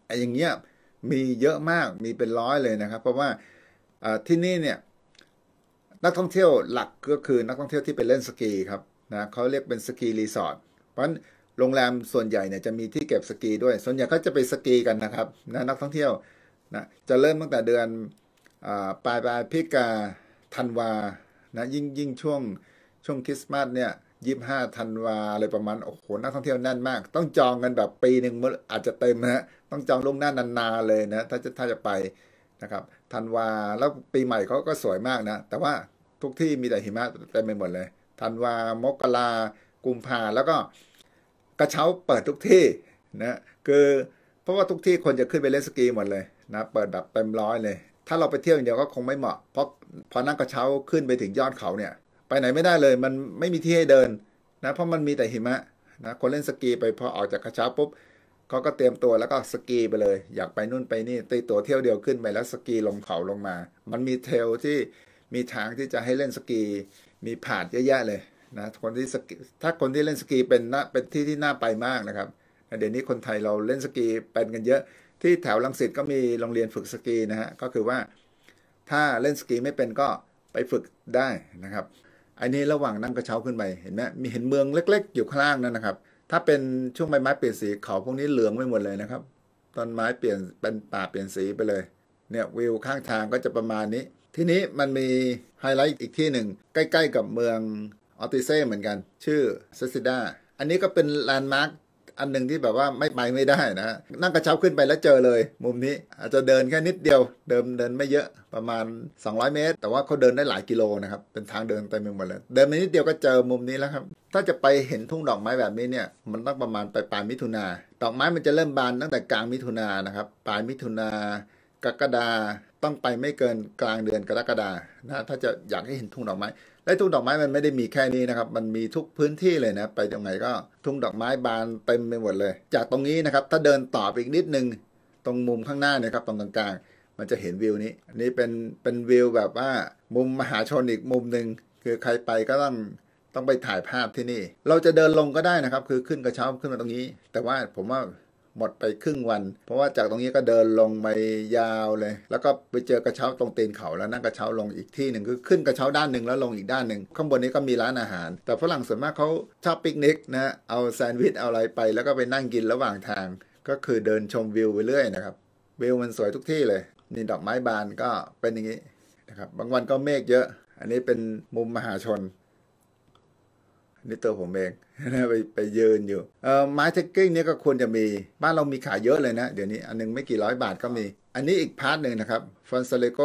ไอ้อย่างเงี้ยมีเยอะมากมีเป็นร้อยเลยนะครับ เพราะว่าที่นี่เนี่ย นักท่องเที่ยวหลักก็คือนักท่องเที่ยวที่ไปเล่นสกีครับนะเขาเรียกเป็นสกีรีสอร์ทเพราะฉะนั้นโรงแรมส่วนใหญ่เนี่ยจะมีที่เก็บสกีด้วย ส่วนใหญ่ก็จะไปสกีกันนะครับนะนักท่องเที่ยวนะจะเริ่มตั้งแต่เดือนปลายปลายพิกาธันวา นะยิ่งยิ่งช่วงช่วงคริสต์มาสเนี่ยยี่ห้าธันวาอะไรประมาณ โอ้โห นักท่องเที่ยวแน่นมาก ต้องจองกันแบบปีหนึ่งอาจจะเต็มนะต้องจองล่วงหน้านานๆเลยนะถ้าจะถ้าจะไปนะครับธันวาแล้วปีใหม่เขาก็สวยมากนะ แต่ว่าทุกที่มีแต่หิมะเต็มไปหมดเลย ธันวามกรากุมภาแล้วก็กระเช้าเปิดทุกที่นะคือเพราะว่าทุกที่คนจะขึ้นไปเล่นสกีหมดเลยนะเปิดแบบเต็มร้อยเลย ถ้าเราไปเที่ยวอย่างเดียวก็คงไม่เหมาะเพราะพอนั่งกระเช้าขึ้นไปถึงยอดเขาเนี่ย ไปไหนไม่ได้เลยมันไม่มีที่ให้เดินนะเพราะมันมีแต่หิมะนะคนเล่นสกีไปพอออกจากกระเช้าปุ๊บเขาก็เตรียมตัวแล้วก็สกีไปเลยอยากไปนู่นไปนี่ตีตัวเที่ยวเดียวขึ้นไปแล้วสกีลงเขาลงมา มันมีเทลที่มีทางที่จะให้เล่นสกีมีผาดเยอะแยะเลยนะคนที่สกีถ้าคนที่เล่นสกีเป็นนะเป็นที่ที่น่าไปมากนะครับ เดี๋ยวนี้คนไทยเราเล่นสกีเป็นกันเยอะ ที่แถวลังสิตก็มีโรงเรียนฝึกสกีนะฮะก็คือว่าถ้าเล่นสกีไม่เป็นก็ไปฝึกได้นะครับอันนี้ระหว่างนั่งกระเช้าขึ้นไปเห็นไหมมีเห็นเมืองเล็ก ๆ อยู่ข้างล่างนั่นนะครับ ถ้าเป็นช่วงใบไม้เปลี่ยนสีเขาพวกนี้เหลืองไปหมดเลยนะครับต้นไม้เปลี่ยนเป็นป่าเปลี่ยนสีไปเลย เนี่ยวิวข้างทางก็จะประมาณนี้ ที่นี้มันมีไฮไลท์อีกที่หนึ่งใกล้ ๆกับเมืองออติเซ่เหมือนกันชื่อเซซิด้าอันนี้ก็เป็นแลนด์มาร์คอันหนึ่งที่แบบว่าไม่ไปไม่ได้นะะนั่งกระเช้าขึ้นไปแล้วเจอเลยมุมนี้ อาจจะเดินแค่นิดเดียว เดินเดินไม่เยอะประมาณ 200 เมตร แต่ว่าเขาเดินได้หลายกิโลนะครับ เป็นทางเดินเต็มไปหมดเลย เดินไปนิดเดียวก็เจอมุมนี้แล้วครับ ถ้าจะไปเห็นทุ่งดอกไม้แบบนี้เนี่ยมันต้องประมาณไปปลายมิถุนาดอกไม้มันจะเริ่มบานตั้งแต่กลางมิถุนานะครับปลายมิถุนากรกฎาต้องไปไม่เกินกลางเดือนกรกฎานะถ้าจะอยากให้เห็นทุ่งดอกไม้ และทุ่งดอกไม้มันไม่ได้มีแค่นี้นะครับ มันมีทุกพื้นที่เลยนะไปตรงไหนก็ทุ่งดอกไม้บานเต็มไปหมดเลย จากตรงนี้นะครับถ้าเดินต่อไปอีกนิดนึง ตรงมุมข้างหน้าเนี่ยครับตรงกลาง มันจะเห็นวิวนี้อันนี้เป็นเป็นวิว แบบว่า มุมมหาชนอีกมุมหนึ่งคือใครไปก็ต้องต้องไปถ่ายภาพที่นี่ เราจะเดินลงก็ได้นะครับคือขึ้นกระเช้าขึ้นมาตรงนี้ แต่ว่าผมว่าหมดไปครึ่งวันเพราะว่าจากตรงนี้ก็เดินลงไปยาวเลย แล้วก็ไปเจอกระเช้าตรงตีนเขาแล้วนั่งกระเช้าลงอีกที่หนึ่งคือขึ้นกระเช้าด้านหนึ่งแล้วลงอีกด้านหนึ่งข้างบนนี้ก็มีร้านอาหาร แต่ฝรั่งส่วนมากเขาชอบปิกนิกนะเอาแซนด์วิชเอาอะไรไปแล้วก็ไปนั่งกินระหว่างทางก็คือเดินชมวิวไปเรื่อยนะครับวิวมันสวยทุกที่เลยนี่ดอกไม้บานก็เป็นอย่างนี้นะครับบางวันก็เมฆเยอะ อันนี้เป็นมุมมหาชนนี่ตัวผมเองไปไปยืนอยู่เอ่อไม้เทคกิ้งนี่ก็ควรจะมีบ้านเรามีขายเยอะเลยนะ เดี๋ยวนี้อันนึงไม่กี่ร้อยบาทก็มี อันนี้อีกพาร์ทหนึ่งนะครับฟอนโซเลโก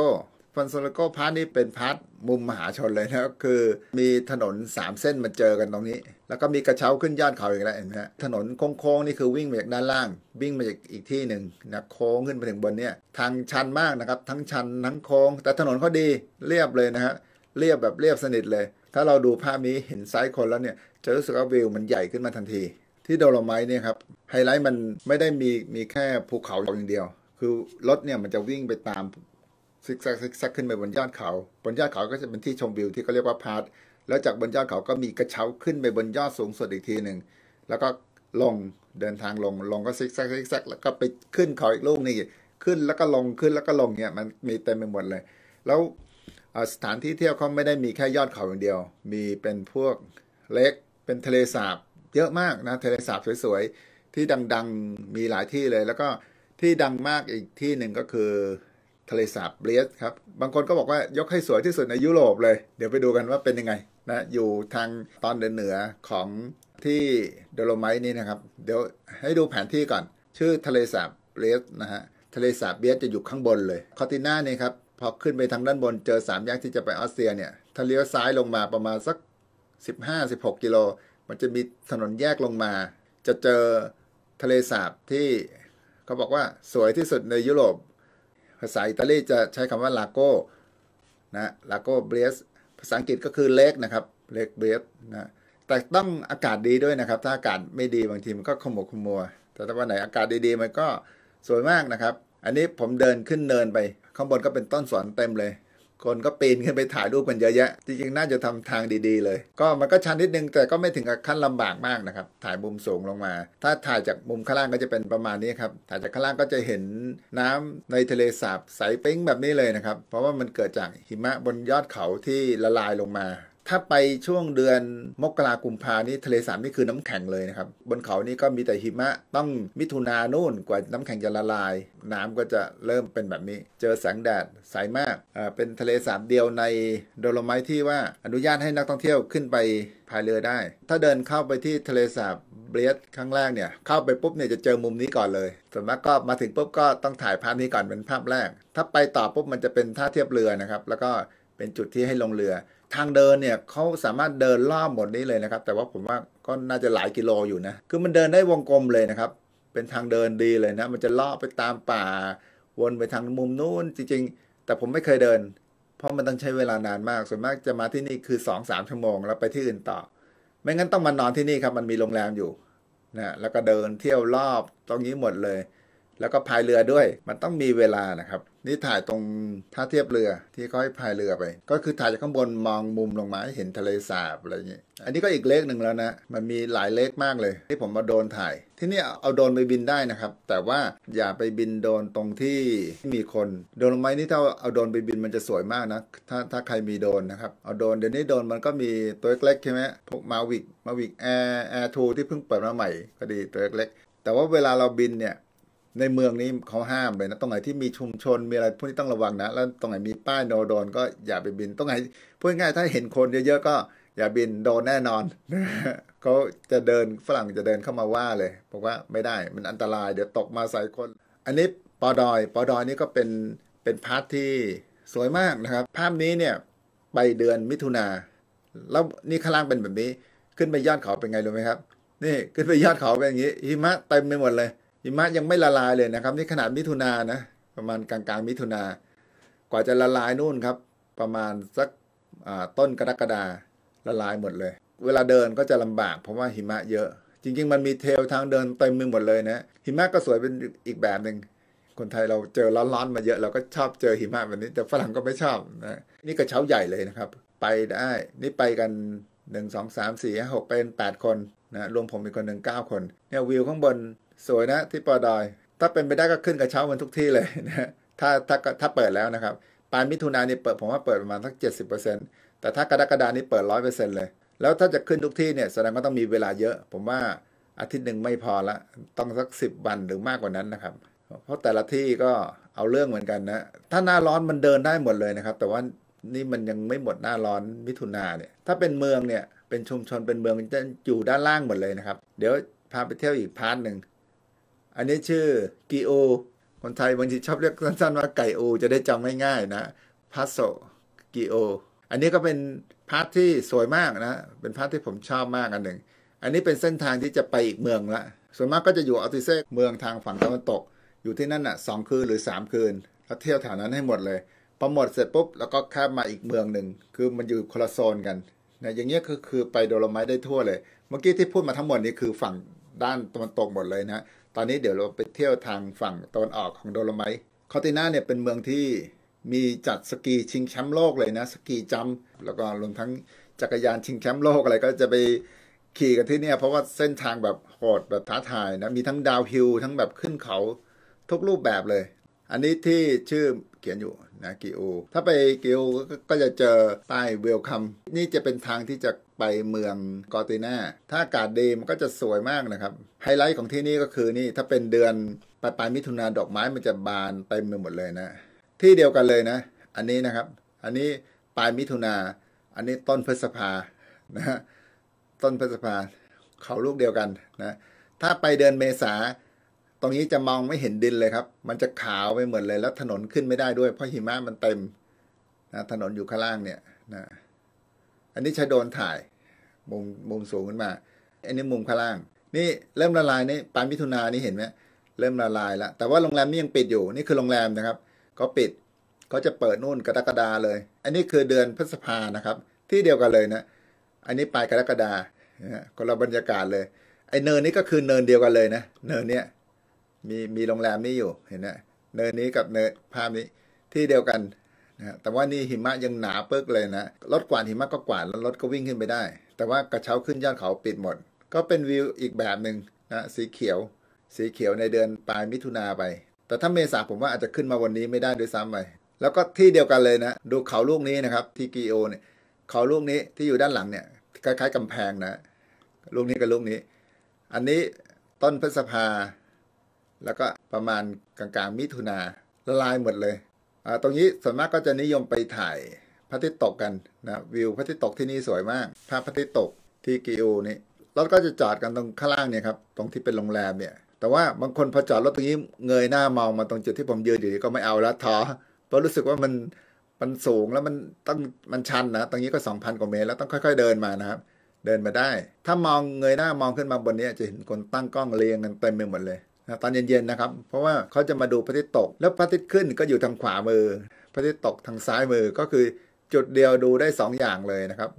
ฟอนโซเลโกพาร์ทนี้เป็นพาร์ทมุมมหาชนเลยนะ คือมีถนน 3 เส้นมาเจอกันตรงนี้ แล้วก็มีกระเช้าขึ้นยอดเขาอีกแล้วเห็นไหมถนนโค้งๆนี่คือวิ่งมาจากด้านล่าง วิ่งมาจากอีกที่หนึ่งนะโค้งขึ้นไปถึงบนเนี่ยทางชันมากนะครับทั้งชันทั้งโค้งแต่ถนนเขาดีเรียบเลยนะฮะเรียบแบบเรียบสนิทเลย ถ้าเราดูภาพนี้เห็นไซส์คนแล้วเนี่ยจะรู้สึกว่าวิวมันใหญ่ขึ้นมาทันที ที่โดโลไมต์เนี่ยครับไฮไลท์มันไม่ได้มีมีแค่ภูเขาอย่างเดียว คือรถเนี่ยมันจะวิ่งไปตามซิกแซกซิกแซกขึ้นไปบนยอดเขา บนยอดเขาก็จะเป็นที่ชมวิวที่เขาเรียกว่าพาร์ทแล้วจากบนยอดเขาก็มีกระเช้าขึ้นไปบนยอดสูงสุดอีกทีหนึ่ง แล้วก็ลงเดินทางลงลงก็ซิกแซกซิกแซกแล้วก็ไปขึ้นเขาอีกลูกนี่ขึ้นแล้วก็ลงขึ้นแล้วก็ลงเนี่ยมันมีเต็มไปหมดเลย แล้วสถานที่เที่ยวเขาไม่ได้มีแค่ยอดเขาอย่างเดียว มีเป็นพวกเล็ก เป็นทะเลสาบเยอะมากนะ ทะเลสาบสวยๆ ที่ดังๆมีหลายที่เลย แล้วก็ที่ดังมากอีกที่หนึ่งก็คือทะเลสาบเบรสครับ บางคนก็บอกว่ายกให้สวยที่สุดในยุโรปเลย เดี๋ยวไปดูกันว่าเป็นยังไงนะ อยู่ทางตอนเหนือของที่โดโลไมนี่นะครับ เดี๋ยวให้ดูแผนที่ก่อน ชื่อทะเลสาบเบรสนะฮะ ทะเลสาบเบรสจะอยู่ข้างบนเลยคอติน่านี่ครับพอขึ้นไปทางด้านบนเจอสามแยกที่จะไปออสเตรียเนี่ยถ้าเลี้ยวซ้ายลงมาประมาณสัก15-16 กิโล มันจะมีถนนแยกลงมา จะเจอทะเลสาบที่ เขาบอกว่าสวยที่สุดในยุโรป ภาษาอิตาลีจะใช้คำว่าลาโก้ นะ ลาโก้เบรสภาษาอังกฤษก็คือเลกนะครับ เลกเบรสนะ แต่ต้องอากาศดีด้วยนะครับ ถ้าอากาศไม่ดีบางทีมันก็ขมุกขมัว แต่ถ้าวันไหนอากาศดีๆมันก็สวยมากนะครับ อันนี้ผมเดินขึ้นเนินไปข้างบนก็เป็นต้นสวนเต็มเลย คนก็ปีนขึ้นไปถ่ายรูปกันเยอะแยะ จริงๆน่าจะทำทางดี ๆ เลย ก็มันก็ชันนิดนึง แต่ก็ไม่ถึงกับขั้นลำบากมากนะครับ ถ่ายมุมสูงลงมา ถ้าถ่ายจากมุมข้างล่างก็จะเป็นประมาณนี้ครับ ถ่ายจากข้างล่างก็จะเห็นน้ำในทะเลสาบใสเป้งแบบนี้เลยนะครับ เพราะว่ามันเกิดจากหิมะบนยอดเขาที่ละลายลงมาถ้าไปช่วงเดือนมกราคมพานี้ทะเลสาบนี่คือน้ำแข็งเลยนะครับบนเขานี่ก็มีแต่หิมะต้องมิถุนานู่นกว่าน้ำแข็งจะละลาย น้ำก็จะเริ่มเป็นแบบนี้ เจอแสงแดดใสามาก เป็นทะเลสาบเดียวในโดโลไมท์ที่ว่าอนุญาตให้นักท่องเที่ยวขึ้นไปพายเรือได้ ถ้าเดินเข้าไปที่ทะเลสาบเบรดสครั้งแรกเนี่ย เข้าไปปุ๊บเนี่ยจะเจอมุมนี้ก่อนเลยส่วนมากก็มาถึงปุ๊บก็ต้องถ่ายภาพนี้ก่อนเป็นภาพแรก ถ้าไปต่อปุ๊บมันจะเป็นท่าเทียบเรือนะครับแล้วก็เป็นจุดที่ให้ลงเรือทางเดินเนี่ยเขาสามารถเดินรอบหมดนี้เลยนะครับ แต่ว่าผมว่าก็น่าจะหลายกิโลอยู่นะคือมันเดินได้วงกลมเลยนะครับ เป็นทางเดินดีเลยนะ มันจะลอบไปตามป่าวนไปทางมุมนู้น จริง ๆ แต่ผมไม่เคยเดิน เพราะมันต้องใช้เวลานานมาก ส่วนมากจะมาที่นี่คือ2อสามชั่วโมงแล้วไปที่อื่นต่อ ไม่งั้นต้องมานอนที่นี่ครับ มันมีโรงแรมอยู่นะแล้วก็เดินเที่ยวรอบตรงนี้หมดเลยแล้วก็พายเรือด้วย มันต้องมีเวลานะครับ นี่ถ่ายตรงท่าเทียบเรือที่เขาให้พายเรือไป ก็คือถ่ายจากข้างบนมองมุมลงมาให้เห็นทะเลสาบอะไรอย่างนี้อันนี้ก็อีกเลขหนึ่งแล้วนะ มันมีหลายเลขมากเลย ที่ผมมาโดนถ่าย ที่นี่เอาโดนไปบินได้นะครับ แต่ว่าอย่าไปบินโดนตรงที่มีคน โดนลงไม้นี่ถ้าเอาโดนไปบินมันจะสวยมากนะ ถ้าถ้าใครมีโดนนะครับ เอาโดนเดี๋ยวนี้โดนมันก็มีตัวเล็กๆใช่ไหมพวกมาวิก มาวิกแอร์แอร์ทูที่เพิ่งเปิดมาใหม่ก็ดีตัวเล็กแต่ว่าเวลาเราบินเนี่ยในเมืองนี้เขาห้ามเลยนะ ตรงไหนที่มีชุมชน มีอะไรพวกนี้ต้องระวังนะแล้วตรงไหนมีป้ายโนโดน ก็อย่าไปบินตรงไหนพูดง่ายถ้าเห็นคนเยอะ ๆ ก็อย่าบินโดนแน่นอน เขาจะเดินฝรั่งจะเดินเข้ามาว่าเลย บอกว่าไม่ได้มันอันตรายเดี๋ยวตกมาใส่คน อันนี้ปอดอยปอดอยนี่ก็เป็นเป็นพาร์ทที่สวยมากนะครับ ภาพนี้เนี่ยไปเดือนมิถุนาแล้วนี่ข้างล่างเป็นแบบนี้ขึ้นไปยอดเขาเป็นไงรู้ไหมครับนี่ขึ้นไปยอดเขาเป็นอย่างนี้หิมะเต็มไปหมดเลยหิมะยังไม่ละลายเลยนะครับ นี่ขนาดมิถุนานะ ประมาณกลางกลางมิถุนากว่าจะละลายนู่นครับ ประมาณสักต้นกรกฎาละลายหมดเลย เวลาเดินก็จะลำบากเพราะว่าหิมะเยอะ จริง ๆมันมีเทลทางเดินเต็มไปหมดเลยนะหิมะก็สวยเป็นอีกแบบหนึ่งคนไทยเราเจอร้อนๆมาเยอะเราก็ชอบเจอหิมะแบบนี้ แต่ฝรั่งก็ไม่ชอบนะนี่กระเช้าใหญ่เลยนะครับไปได้นี่ไปกันหนึ่งสองสามสี่หกเป็นแปดคนนะรวมผมอีกคนหนึ่งเก้าคนเนี่ยวิวข้างบนสวยนะที่ปอดอย ถ้าเป็นไปได้ก็ขึ้นกระเช้ามันทุกที่เลยนะถ้าถ้าถ้าเปิดแล้วนะครับปลายมิถุนานี่เปิดผมว่าเปิดประมาณสัก70%แต่ถ้ากรกฎานี้เปิด100%เลย แล้วถ้าจะขึ้นทุกที่เนี่ยแสดงว่าต้องมีเวลาเยอะ ผมว่าอาทิตย์หนึ่งไม่พอละ ต้องสัก 10วันหรือมากกว่านั้นนะครับ เพราะแต่ละที่ก็เอาเรื่องเหมือนกันนะ ถ้าหน้าร้อนมันเดินได้หมดเลยนะครับ แต่ว่านี่มันยังไม่หมดหน้าร้อนมิถุนาเนี่ยถ้าเป็นเมืองเนี่ยเป็นชุมชนเป็นเมืองจะอยู่ด้านล่างหมดเลยนะครับเดี๋ยวพาไปเที่ยวอีกพาร์ทหนึ่งอันนี้ชื่อกิโอ คนไทยบางทีชอบเรียกสั้นๆว่าไก่โอจะได้จำง่ายๆนะพัสโซกิโอ อันนี้ก็เป็นพาร์ทที่สวยมากนะ เป็นพาร์ทที่ผมชอบมากอันหนึ่ง อันนี้เป็นเส้นทางที่จะไปอีกเมืองละส่วนมากก็จะอยู่อัลติเซเมืองทางฝั่งตะวันตก อยู่ที่นั่นอ่ะสองคืนหรือสามคืน แล้วเที่ยวแถวนั้นให้หมดเลยพอหมดเสร็จปุ๊บแล้วก็ข้ามมาอีกเมืองหนึ่ง คือมันอยู่คนละโซนกันนะอย่างเงี้ยก็คือไปโดโลไมได้ทั่วเลย เมื่อกี้ที่พูดมาทั้งหมดนี้คือฝั่งด้านตะวันตกหมดเลยนะตอนนี้เดี๋ยวเราไปเที่ยวทางฝั่งตอนออกของโดโลไมคอติน่าเนี่ยเป็นเมืองที่มีจัดสกีชิงแชมป์โลกเลยนะ สกีจำแล้วก็รวมทั้งจักรยานชิงแชมป์โลกอะไรก็จะไปขี่กันที่เนี่ย เพราะว่าเส้นทางแบบโหดแบบท้าทายนะ มีทั้งดาวฮิล ทั้งแบบขึ้นเขาทุกรูปแบบเลย อันนี้ที่ชื่อเขียนอยู่นะกิโอถ้าไปกิโอก็จะเจอป้ายเวลคัมนี่จะเป็นทางที่จะไปเมืองกอติน่าถ้าอากาศดีมันก็จะสวยมากนะครับไฮไลท์ของที่นี่ก็คือนี่ถ้าเป็นเดือนปลายปลายมิถุนาดอกไม้ มันจะบานเต็มไปหมดเลยนะที่เดียวกันเลยนะ อันนี้นะครับ อันนี้ปลายมิถุนาอันนี้ต้นพฤษภานะต้นพฤษภา เขาลูกเดียวกันนะถ้าไปเดือนเมษาตรงนี้จะมองไม่เห็นดินเลยครับ มันจะขาวไปเหมือนเลย แล้วถนนขึ้นไม่ได้ด้วย เพราะหิมะมันเต็มนะถนนอยู่ข้างล่างเนี่ยนะอันนี้ใช้โดนถ่าย มุมมุมสูงขึ้นมา อันนี้มุมข้างล่าง นี่เริ่มละลายนี่ ปลายมิถุนานี่เห็นไหมเริ่มละลายแล้ว แต่ว่าโรงแรมนี่ยังปิดอยู่ นี่คือโรงแรมนะครับ ก็ปิดก็จะเปิดนู่นกรกฎาเลย อันนี้คือเดือนพฤษภานะครับ ที่เดียวกันเลยนะ อันนี้ปลายกรกฎาคนละบรรยากาศเลย ไอเนินนี่ก็คือเนินเดียวกันเลยนะ เนินเนี้ยมีมีโรงแรมนี้อยู่เห็นไหมเนินนี้กับเนินภาพนี้ที่เดียวกันนะแต่ว่านี่หิมะยังหนาเปิ๊กเลยนะ รถกวาดหิมะก็กวาดแล้วรถก็วิ่งขึ้นไปได้ แต่ว่ากระเช้าขึ้นยอดเขาปิดหมด ก็เป็นวิวอีกแบบหนึ่งนะสีเขียว สีเขียวในเดือนปลายมิถุนาไป แต่ถ้าเมษาผมว่าอาจจะขึ้นมาวันนี้ไม่ได้ด้วยซ้ำไปแล้วก็ที่เดียวกันเลยนะ ดูเขาลูกนี้นะครับที่กีโอเนี่ยเขาลูกนี้ที่อยู่ด้านหลังเนี่ยคล้ายๆกำแพงนะลูกนี้กับลูกนี้ อันนี้ต้นพฤษภาแล้วก็ประมาณกลางๆมิถุนาละลายหมดเลย ตรงนี้ส่วนมากก็จะนิยมไปถ่ายพระอาทิตย์ตกกันนะ วิวพระอาทิตย์ตกที่นี่สวยมากภาพพระอาทิตย์ตกที่กิโอนี่รถก็จะจอดกันตรงข้างล่างเนี่ยครับ ตรงที่เป็นโรงแรมเนี่ย แต่ว่าบางคนพอจอดรถตรงนี้เงยหน้ามองมาตรงจุดที่ผมยืนอยู่ก็ไม่เอาแล้วท้อเพราะรู้สึกว่ามันมันสูงแล้วมันต้องมันชันนะ ตรงนี้ก็2,000กว่าเมตรแล้วต้องค่อย ๆเดินมานะครับ เดินมาได้ ถ้ามองเงยหน้ามองขึ้นมาบนนี้จะเห็นคนตั้งกล้องเรียงกันเต็มไปหมดเลยตอนเย็นๆ นะครับ เพราะว่าเขาจะมาดูพระอาทิตย์ตก แล้วพระอาทิตย์ขึ้นก็อยู่ทางขวามือพระอาทิตย์ตกทางซ้ายมือ ก็คือจุดเดียวดูได้2ออย่างเลยนะครับ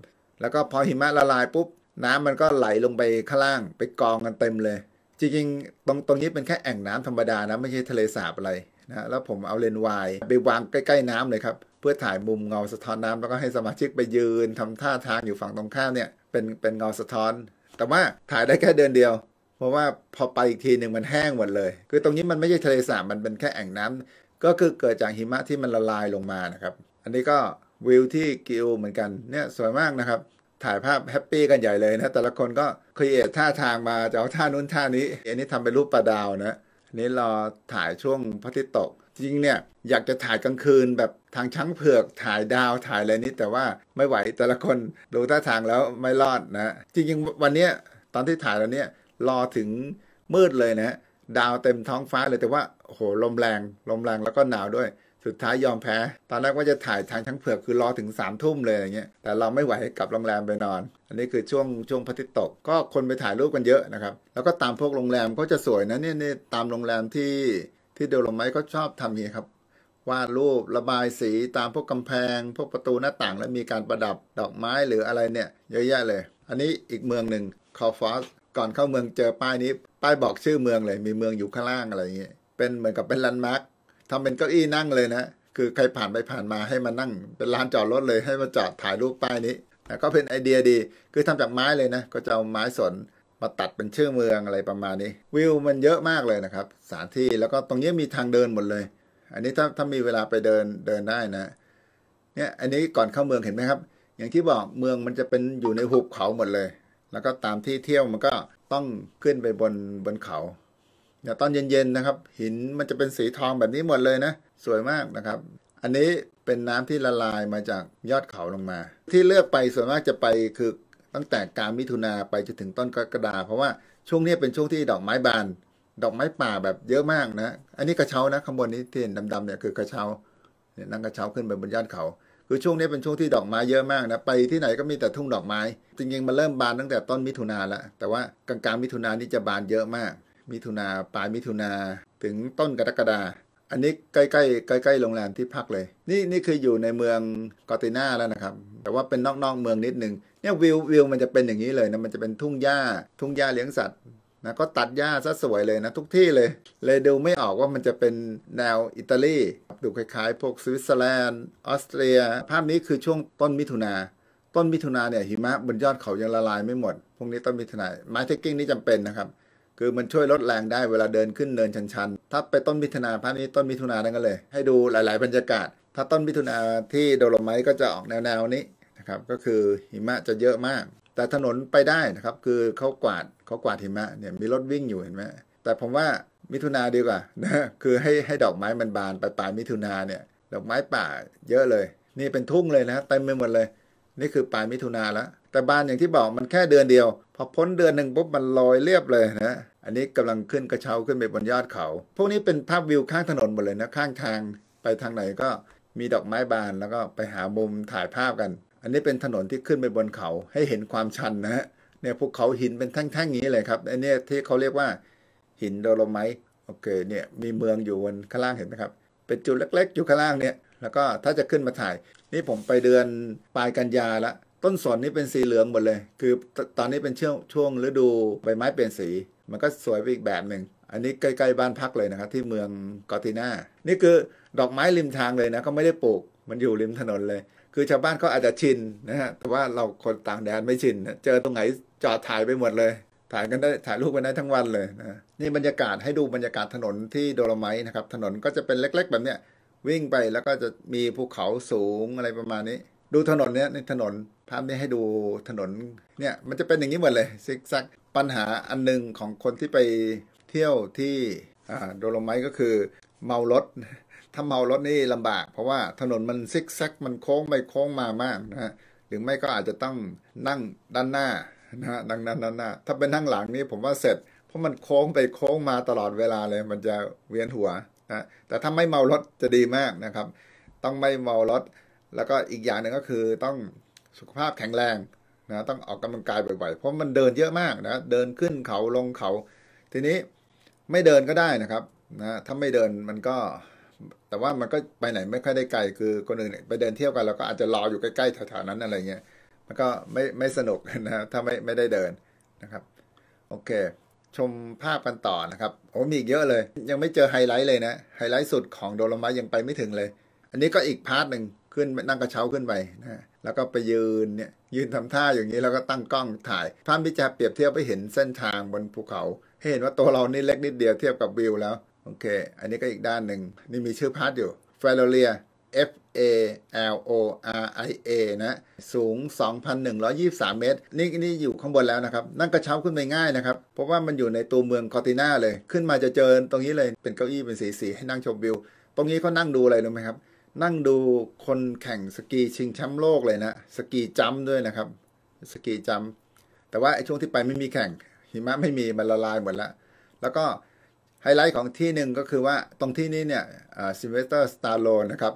แล้วก็พอหิมะละลายปุ๊บ น้ำมันก็ไหลลงไปข้างล่างไปกองกันเต็มเลย จริงๆ ตรงตรงนี้เป็นแค่แอ่งน้ำธรรมดานะ ไม่ใช่ทะเลสาบอะไรนะ แล้วผมเอาเลนส์วายไปวางใกล้ๆน้ำเลยครับเพื่อถ่ายมุมเงาสะท้อนน้าแล้วก็ให้สมาชิกไปยืน ทำท่าทางอยู่ฝั่งตรงข้ามเนี่ยเป็นเป็นเงาสะท้อน แต่ว่าถ่ายได้แค่เดือนเดียวเพราะว่าพอไปอีกทีหนึ่งมันแห้งหมดเลย คือตรงนี้มันไม่ใช่ทะเลสาบมันเป็นแค่แอ่งน้ำก็คือเกิดจากหิมะที่มันละลายลงมานะครับอันนี้ก็วิวที่กิวเหมือนกันเนี่ยสวยมากนะครับ ถ่ายภาพแฮปปี้กันใหญ่เลยนะ แต่ละคนก็ครีเอทท่าทางมา จะเอาท่านู้นท่านี้อันนี้ทำเป็นรูปปลาดาวนะนนี้รอถ่ายช่วงพระอาทิตย์ตก จริงเนี่ยอยากจะถ่ายกลางคืนแบบทางช้างเผือกถ่ายดาวถ่ายอะไรนี้แต่ว่าไม่ไหวแต่ละคนดูท่าทางแล้วไม่รอดนะ จริงๆ วันนี้ตอนที่ถ่ายแล้วเนี่ยรอถึงมืดเลยนะ ดาวเต็มท้องฟ้าเลยแต่ว่าโหลมแรงลมแรงแล้วก็หนาวด้วย สุดท้ายยอมแพ้ ตอนแรกว่าจะถ่ายทางทั้งเผือกคือรอถึง3ามทุ่มเลยอย่างเงี้ยแต่เราไม่ไหวกลับโรงแรมไปนอน อันนี้คือช่วงช่วงพระอาทิตย์ตกก็คนไปถ่ายรูปกันเยอะนะครับ แล้วก็ตามพวกโรงแรมก็จะสวยนะเนี่ยตามโรงแรมที่ที่เดลไมก็ชอบทำอย่างนี้ครับ วาดรูประบายสีตามพวกกำแพง พวกประตูหน้าต่าง และมีการประดับดอกไม้หรืออะไรเนี่ย เยอะแยะเลย อันนี้อีกเมืองหนึ่งคอฟอสก่อนเข้าเมืองเจอป้ายนี้ ป้ายบอกชื่อเมืองเลย มีเมืองอยู่ข้างล่างอะไรอย่างเงี้ยเป็นเหมือนกับเป็นลันมาร์กทำเป็นเก้าอี้นั่งเลยนะคือใครผ่านไปผ่านมาให้มานั่ง เป็นลานจอดรถเลย ให้มาจอดถ่ายรูปป้ายนี้ก็เป็นไอเดียดี คือทำจากไม้เลยนะ ก็จะเอาไม้สนมาตัดเป็นชื่อเมืองอะไรประมาณนี้วิวมันเยอะมากเลยนะครับสถานที่แล้วก็ตรงนี้มีทางเดินหมดเลย อันนี้ถ้าถ้ามีเวลาไปเดินเดินได้นะเนี่ยอันนี้ก่อนเข้าเมืองเห็นไหมครับ อย่างที่บอกเมืองมันจะเป็นอยู่ในหุบเขาหมดเลยแล้วก็ตามที่เที่ยวมันก็ต้องขึ้นไปบนบนเขาเนี่ยตอนเย็นๆนะครับ หินมันจะเป็นสีทองแบบนี้หมดเลยนะ สวยมากนะครับ อันนี้เป็นน้ำที่ละลายมาจากยอดเขาลงมา ที่เลือกไปส่วนมากจะไปคือตั้งแต่กลางมิถุนาไปจนถึงต้นกรกฎาเพราะว่าช่วงนี้เป็นช่วงที่ดอกไม้บาน ดอกไม้ป่าแบบเยอะมากนะ อันนี้กระเช้านะข้างบนนี้ที่เห็นดำๆเนี่ยคือกระเช้าเนี่ยนั่งกระเช้าขึ้นไปบนยอดเขาคือช่วงนี้เป็นช่วงที่ดอกไม้เยอะมากนะไปที่ไหนก็มีแต่ทุ่งดอกไม้จริงๆมันเริ่มบานตั้งแต่ต้นมิถุนาแล้ว แต่ว่ากลางกลางมิถุนานี่จะบานเยอะมาก มิถุนาปลายมิถุนาถึงต้นกรกฎาอันนี้ใกล้ๆใกล้ๆโรงแรมที่พักเลยนี่นี่คืออยู่ในเมืองกอติน่าแล้วนะครับแต่ว่าเป็นนอกๆ เมืองนิดนึงเนี่ยวิววิวมันจะเป็นอย่างนี้เลยนะมันจะเป็นทุ่งหญ้า ทุ่งหญ้าเลี้ยงสัตว์นะก็ตัดหญ้าซะสวยเลยนะทุกที่เลย เลยดูไม่ออกว่ามันจะเป็นแนวอิตาลีดูคล้ายๆ พวกสวิตเซอร์แลนด์ ออสเตรีย ภาพนี้คือช่วงต้นมิถุนา ต้นมิถุนาเนี่ยหิมะบนยอดเขายังละลายไม่หมด พวกนี้ต้นมิถุนาไม้เทคกิ้งนี่จำเป็นนะครับ คือมันช่วยลดแรงได้เวลาเดินขึ้นเนินชันๆ ถ้าไปต้นมิถุนาภาพนี้ ต้นมิถุนาดังนันเลย ให้ดูหลายๆบรรยากาศ ถ้าต้นมิถุนาที่โดลไม้ก็จะออกแนวๆนี้นะครับก็คือหิมะจะเยอะมาก แต่ถนนไปได้นะครับคือเขากวาดเขากวาดหิมะเนี่ยมีรถวิ่งอยู่เห็นไหมแต่ผมว่ามิถุนาดีกว่านะคือให้ให้ดอกไม้มันบานปลายปลายมิถุนาเนี่ย ดอกไม้ป่าเยอะเลย นี่เป็นทุ่งเลยนะเต็ไมไปหมดเลย นี่คือปลายมิถุนาแล้วแต่บานอย่างที่บอกมันแค่เดือนเดียว พอพ้นเดือนหนึ่งปุ๊บมันลอยเรียบเลยนะ อันนี้กำลังขึ้นกระเช้าขึ้นไปบนยอดเขา พวกนี้เป็นภาพวิวข้างถนนหมดเลยนะข้างทาง ไปทางไหนก็มีดอกไม้บานแล้วก็ไปหามุมถ่ายภาพกัน อันนี้เป็นถนนที่ขึ้นไปบนเขาให้เห็นความชันนะฮะเนี่ยภูเขาหินเป็นแท่งๆนี้เลยครับอันนี้ที่เขาเรียกว่า หินโดโลไมต์โอเคเนี่ยมีเมืองอยู่บนข้างล่างเห็นไหมครับ เป็นจุดเล็ก ๆ อยู่ข้างล่างเนี่ยแล้วก็ถ้าจะขึ้นมาถ่าย นี่ผมไปเดือนปลายกันยาละต้นสนนี่เป็นสีเหลืองหมดเลย คือตอนนี้เป็นช่วงช่วงฤดูใบไม้เปลี่ยนสี มันก็สวยไปอีกแบบหนึ่งอันนี้ใกล้ๆบ้านพักเลยนะครับ ที่เมืองกอติน่านี่คือดอกไม้ริมทางเลยนะ ก็ไม่ได้ปลูกมันอยู่ริมถนนเลย คือชาวบ้านก็อาจจะชินนะฮะแต่ว่าเราคนต่างแดนไม่ชินเจอตรงไหนจอดถ่ายไปหมดเลย ถ่ายกันได้ ถ่ายรูปกันได้ทั้งวันเลยนะนี่บรรยากาศให้ดูบรรยากาศถนนที่โดลไมต์นะครับ ถนนก็จะเป็นเล็ก ๆ แบบเนี้ย วิ่งไปแล้วก็จะมีภูเขาสูงอะไรประมาณนี้ ดูถนนเนี้ยในถนนภาพนี้ให้ดูถนนเนี่ยมันจะเป็นอย่างนี้หมดเลยซิกแซกปัญหาอันหนึ่งของคนที่ไปเที่ยวที่โดโลไม์ก็คือ เมารถถ้าเมารถนี่ลำบาก เพราะว่าถนนมันซิกแซกมันโค้งไปโค้งมามากนะฮะหรือไม่ก็อาจจะต้องนั่งด้านหน้านะดังนั้นนั้นนะถ้าเป็นนั่งหลังนี้ผมว่าเสร็จเพราะมันโค้งไปโค้งมาตลอดเวลาเลย มันจะเวียนหัวนะแต่ถ้าไม่เมารถจะดีมากนะครับ ต้องไม่เมารถแล้วก็อีกอย่างหนึ่งก็คือต้องสุขภาพแข็งแรงนะต้องออกกำลังกายบ่อยๆเพราะมันเดินเยอะมากนะเดินขึ้นเขาลงเขา ทีนี้ไม่เดินก็ได้นะครับนะถ้าไม่เดินมันก็แต่ว่ามันก็ไปไหน ไม่ค่อยได้ไกลคือคนอื่นไปเดินเที่ยวกันเราก็อาจจะรออยู่ใกล้ๆแถวๆนั้นอะไรเงี้ยมันก็ไม่ไม่สนุกนะถ้าไม่ไม่ได้เดินนะครับโอเคชมภาพกันต่อนะครับโอ้มีอีกเยอะเลย ยังไม่เจอไฮไลท์เลยนะไฮไลท์สุดของโดโลไมยังไปไม่ถึงเลย อันนี้ก็อีกพาร์ทหนึ่งขึ้นนั่งกระเช้าขึ้นไปนะแล้วก็ไปยืนเนี่ยยืนทำท่าอย่างนี้แล้วก็ตั้งกล้องถ่ายภาพที่จะเปรียบเทียบไปเห็นเส้นทางบนภูเขาเห็นว่าตัวเรานี่เล็กนิดเดียวเทียบกับวิวแล้วโอเคอันนี้ก็อีกด้านหนึ่งนี่มีชื่อพาร์ทอยู่ f a ลเรีย F A L O R I A นะสูง 2,123 เมตร นี่นี่อยู่ข้างบนแล้วนะครับ นั่งกระเช้าขึ้นไปง่ายนะครับ เพราะว่ามันอยู่ในตัวเมืองคอติน่าเลย ขึ้นมาจะเจอตรงนี้เลยเป็นเก้าอี้เป็นสีสีให้นั่งชมวิว ตรงนี้เขานั่งดูอะไรรู้ไหมครับ นั่งดูคนแข่งสกีชิงแชมป์โลกเลยนะ สกีจัมด้วยนะครับ สกีจัมแต่ว่าไอ้ช่วงที่ไปไม่มีแข่งหิมะไม่มีมันละลายหมดแล้ว แล้วก็ไฮไลท์ของที่หนึ่งก็คือว่าตรงที่นี้เนี่ยซิมเวสเตอร์สตาร์โลนะครับ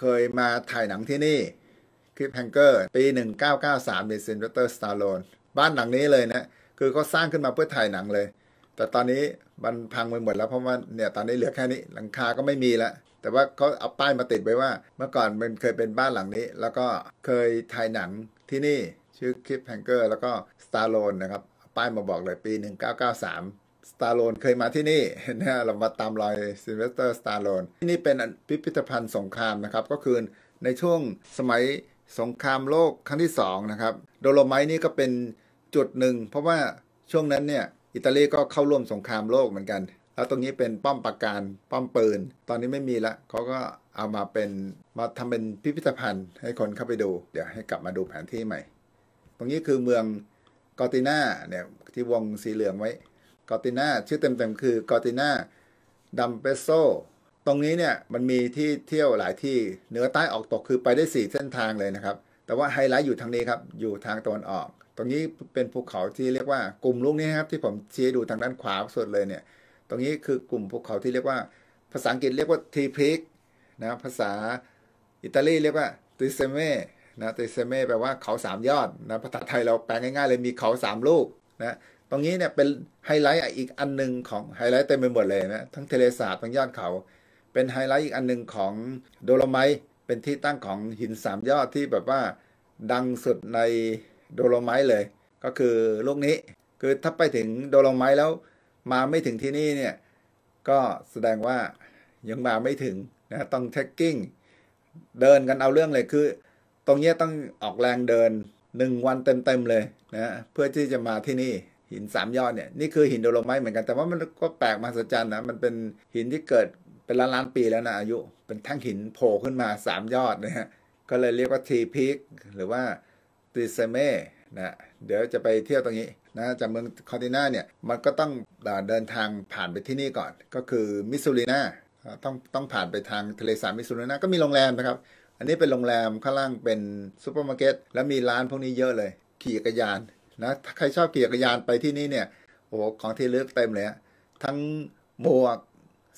เคยมาถ่ายหนังที่นี่ คลิปแฮงเกอร์ ปี 1993เดเซนเตอร์ สตาร์โลน บ้านหลังนี้เลยนะ คือเขาสร้างขึ้นมาเพื่อถ่ายหนังเลย แต่ตอนนี้มันพังไปหมดแล้ว เพราะว่า เนี่ย ตอนนี้เหลือแค่นี้ หลังคา ก็ไม่มีแล้ว แต่ว่าเขาเอาป้ายมาติดไว้ว่า เมื่อก่อนมันเคยเป็นบ้านหลังนี้ แล้วก็เคยถ่ายหนังที่นี่ ชื่อคลิปแฮงเกอร์ แล้วก็ สตาร์โลน นะครับ ป้ายมาบอกเลย ปี 1993ตาโลนเคยมาที่นี่นะเรามาตามรอยซิมเวสเตอร์สตาโลนที่นี่เป็นพิพิธภัณฑ์สงครามนะครับก็คือในช่วงสมัยสงครามโลกครั้งที่2นะครับโดโลไมนี่ก็เป็นจุดหนึ่ง เพราะว่าช่วงนั้นเนี่ยอิตาลีก็เข้าร่วมสงครามโลกเหมือนกัน แล้วตรงนี้เป็นป้อมปราการป้อมปืน ตอนนี้ไม่มีละ เขาก็เอามาเป็นมาทำเป็นพิพิธภัณฑ์ให้คนเข้าไปดูเดี๋ยวให้กลับมาดูแผนที่ใหม่ ตรงนี้คือเมืองกอติน่าเนี่ยที่วงสีเหลืองไว้กอติน่าชื่อเต็มๆคือกอติน่าดัมเปโซตรงนี้เนี่ยมันมีที่เที่ยวหลายที่เหนือใต้ออกตกคือไปได้ 4 เส้นทางเลยนะครับ แต่ว่าไฮไลท์อยู่ทางนี้ครับอยู่ทางตะวันออก ตรงนี้เป็นภูเขาที่เรียกว่ากลุ่มลูกนี้ครับ ที่ผมชี้ดูทางด้านขวาสุดเลยเนี่ย ตรงนี้คือกลุ่มภูเขาที่เรียกว่า ภาษาอังกฤษเรียกว่าทีพิกนะภาษา อิตาลี เรียกว่าติเซเมนะติเซเมแปลว่าเขาสามยอดนะภาษาไทยเราแปลง่ายๆเลยมีเขาสามลูกนะตรงนี้เนี่ยเป็นไฮไลท์อีกอันหนึ่งของไฮไลท์เต็มไปหมดเลยนะ ทั้งเทเลสาบทั้งยอดเขา เป็นไฮไลท์อีกอันหนึ่งของโดโลไมต์เป็นที่ตั้งของหินสามยอดที่แบบว่าดังสุดในโดโลไมต์เลย ก็คือลูกนี้ คือถ้าไปถึงโดโลไมต์แล้วมาไม่ถึงที่นี่เนี่ย ก็แสดงว่ายังมาไม่ถึงนะ ต้องเทคกิ้ง เดินกันเอาเรื่องเลย คือตรงนี้ต้องออกแรงเดินหนึ่งวันเต็มๆเลยนะ เพื่อที่จะมาที่นี่หินสามยอดเนี่ยนี่คือหินโดโลไมต์เหมือนกัน แต่ว่ามันก็แปลกมหัศจรรย์นะมันเป็นหินที่เกิดเป็นล้านล้านปีแล้วนะอายุ เป็นทั้งหินโผล่ขึ้นมาสามยอดนะฮะก็เลยเรียกว่าทีพีกหรือว่าติเซเมนะเดี๋ยวจะไปเที่ยวตรงนี้นะจากเมืองคอตินาเนี่ยมันก็ต้องเดินทางผ่านไปที่นี่ก่อน ก็คือมิสซูรินาต้องต้องผ่านไปทางทะเลสาบมิสซูรินาก็มีโรงแรมนะครับอันนี้เป็นโรงแรมข้างล่างเป็นซูเปอร์มาร์เก็ตแล้วมีร้านพวกนี้เยอะเลยขี่จักรยานนะถ้าใครชอบขี่จักรยานไปที่นี่เนี่ย โอ้ของที่เลือกเต็มเลย ทั้งหมวก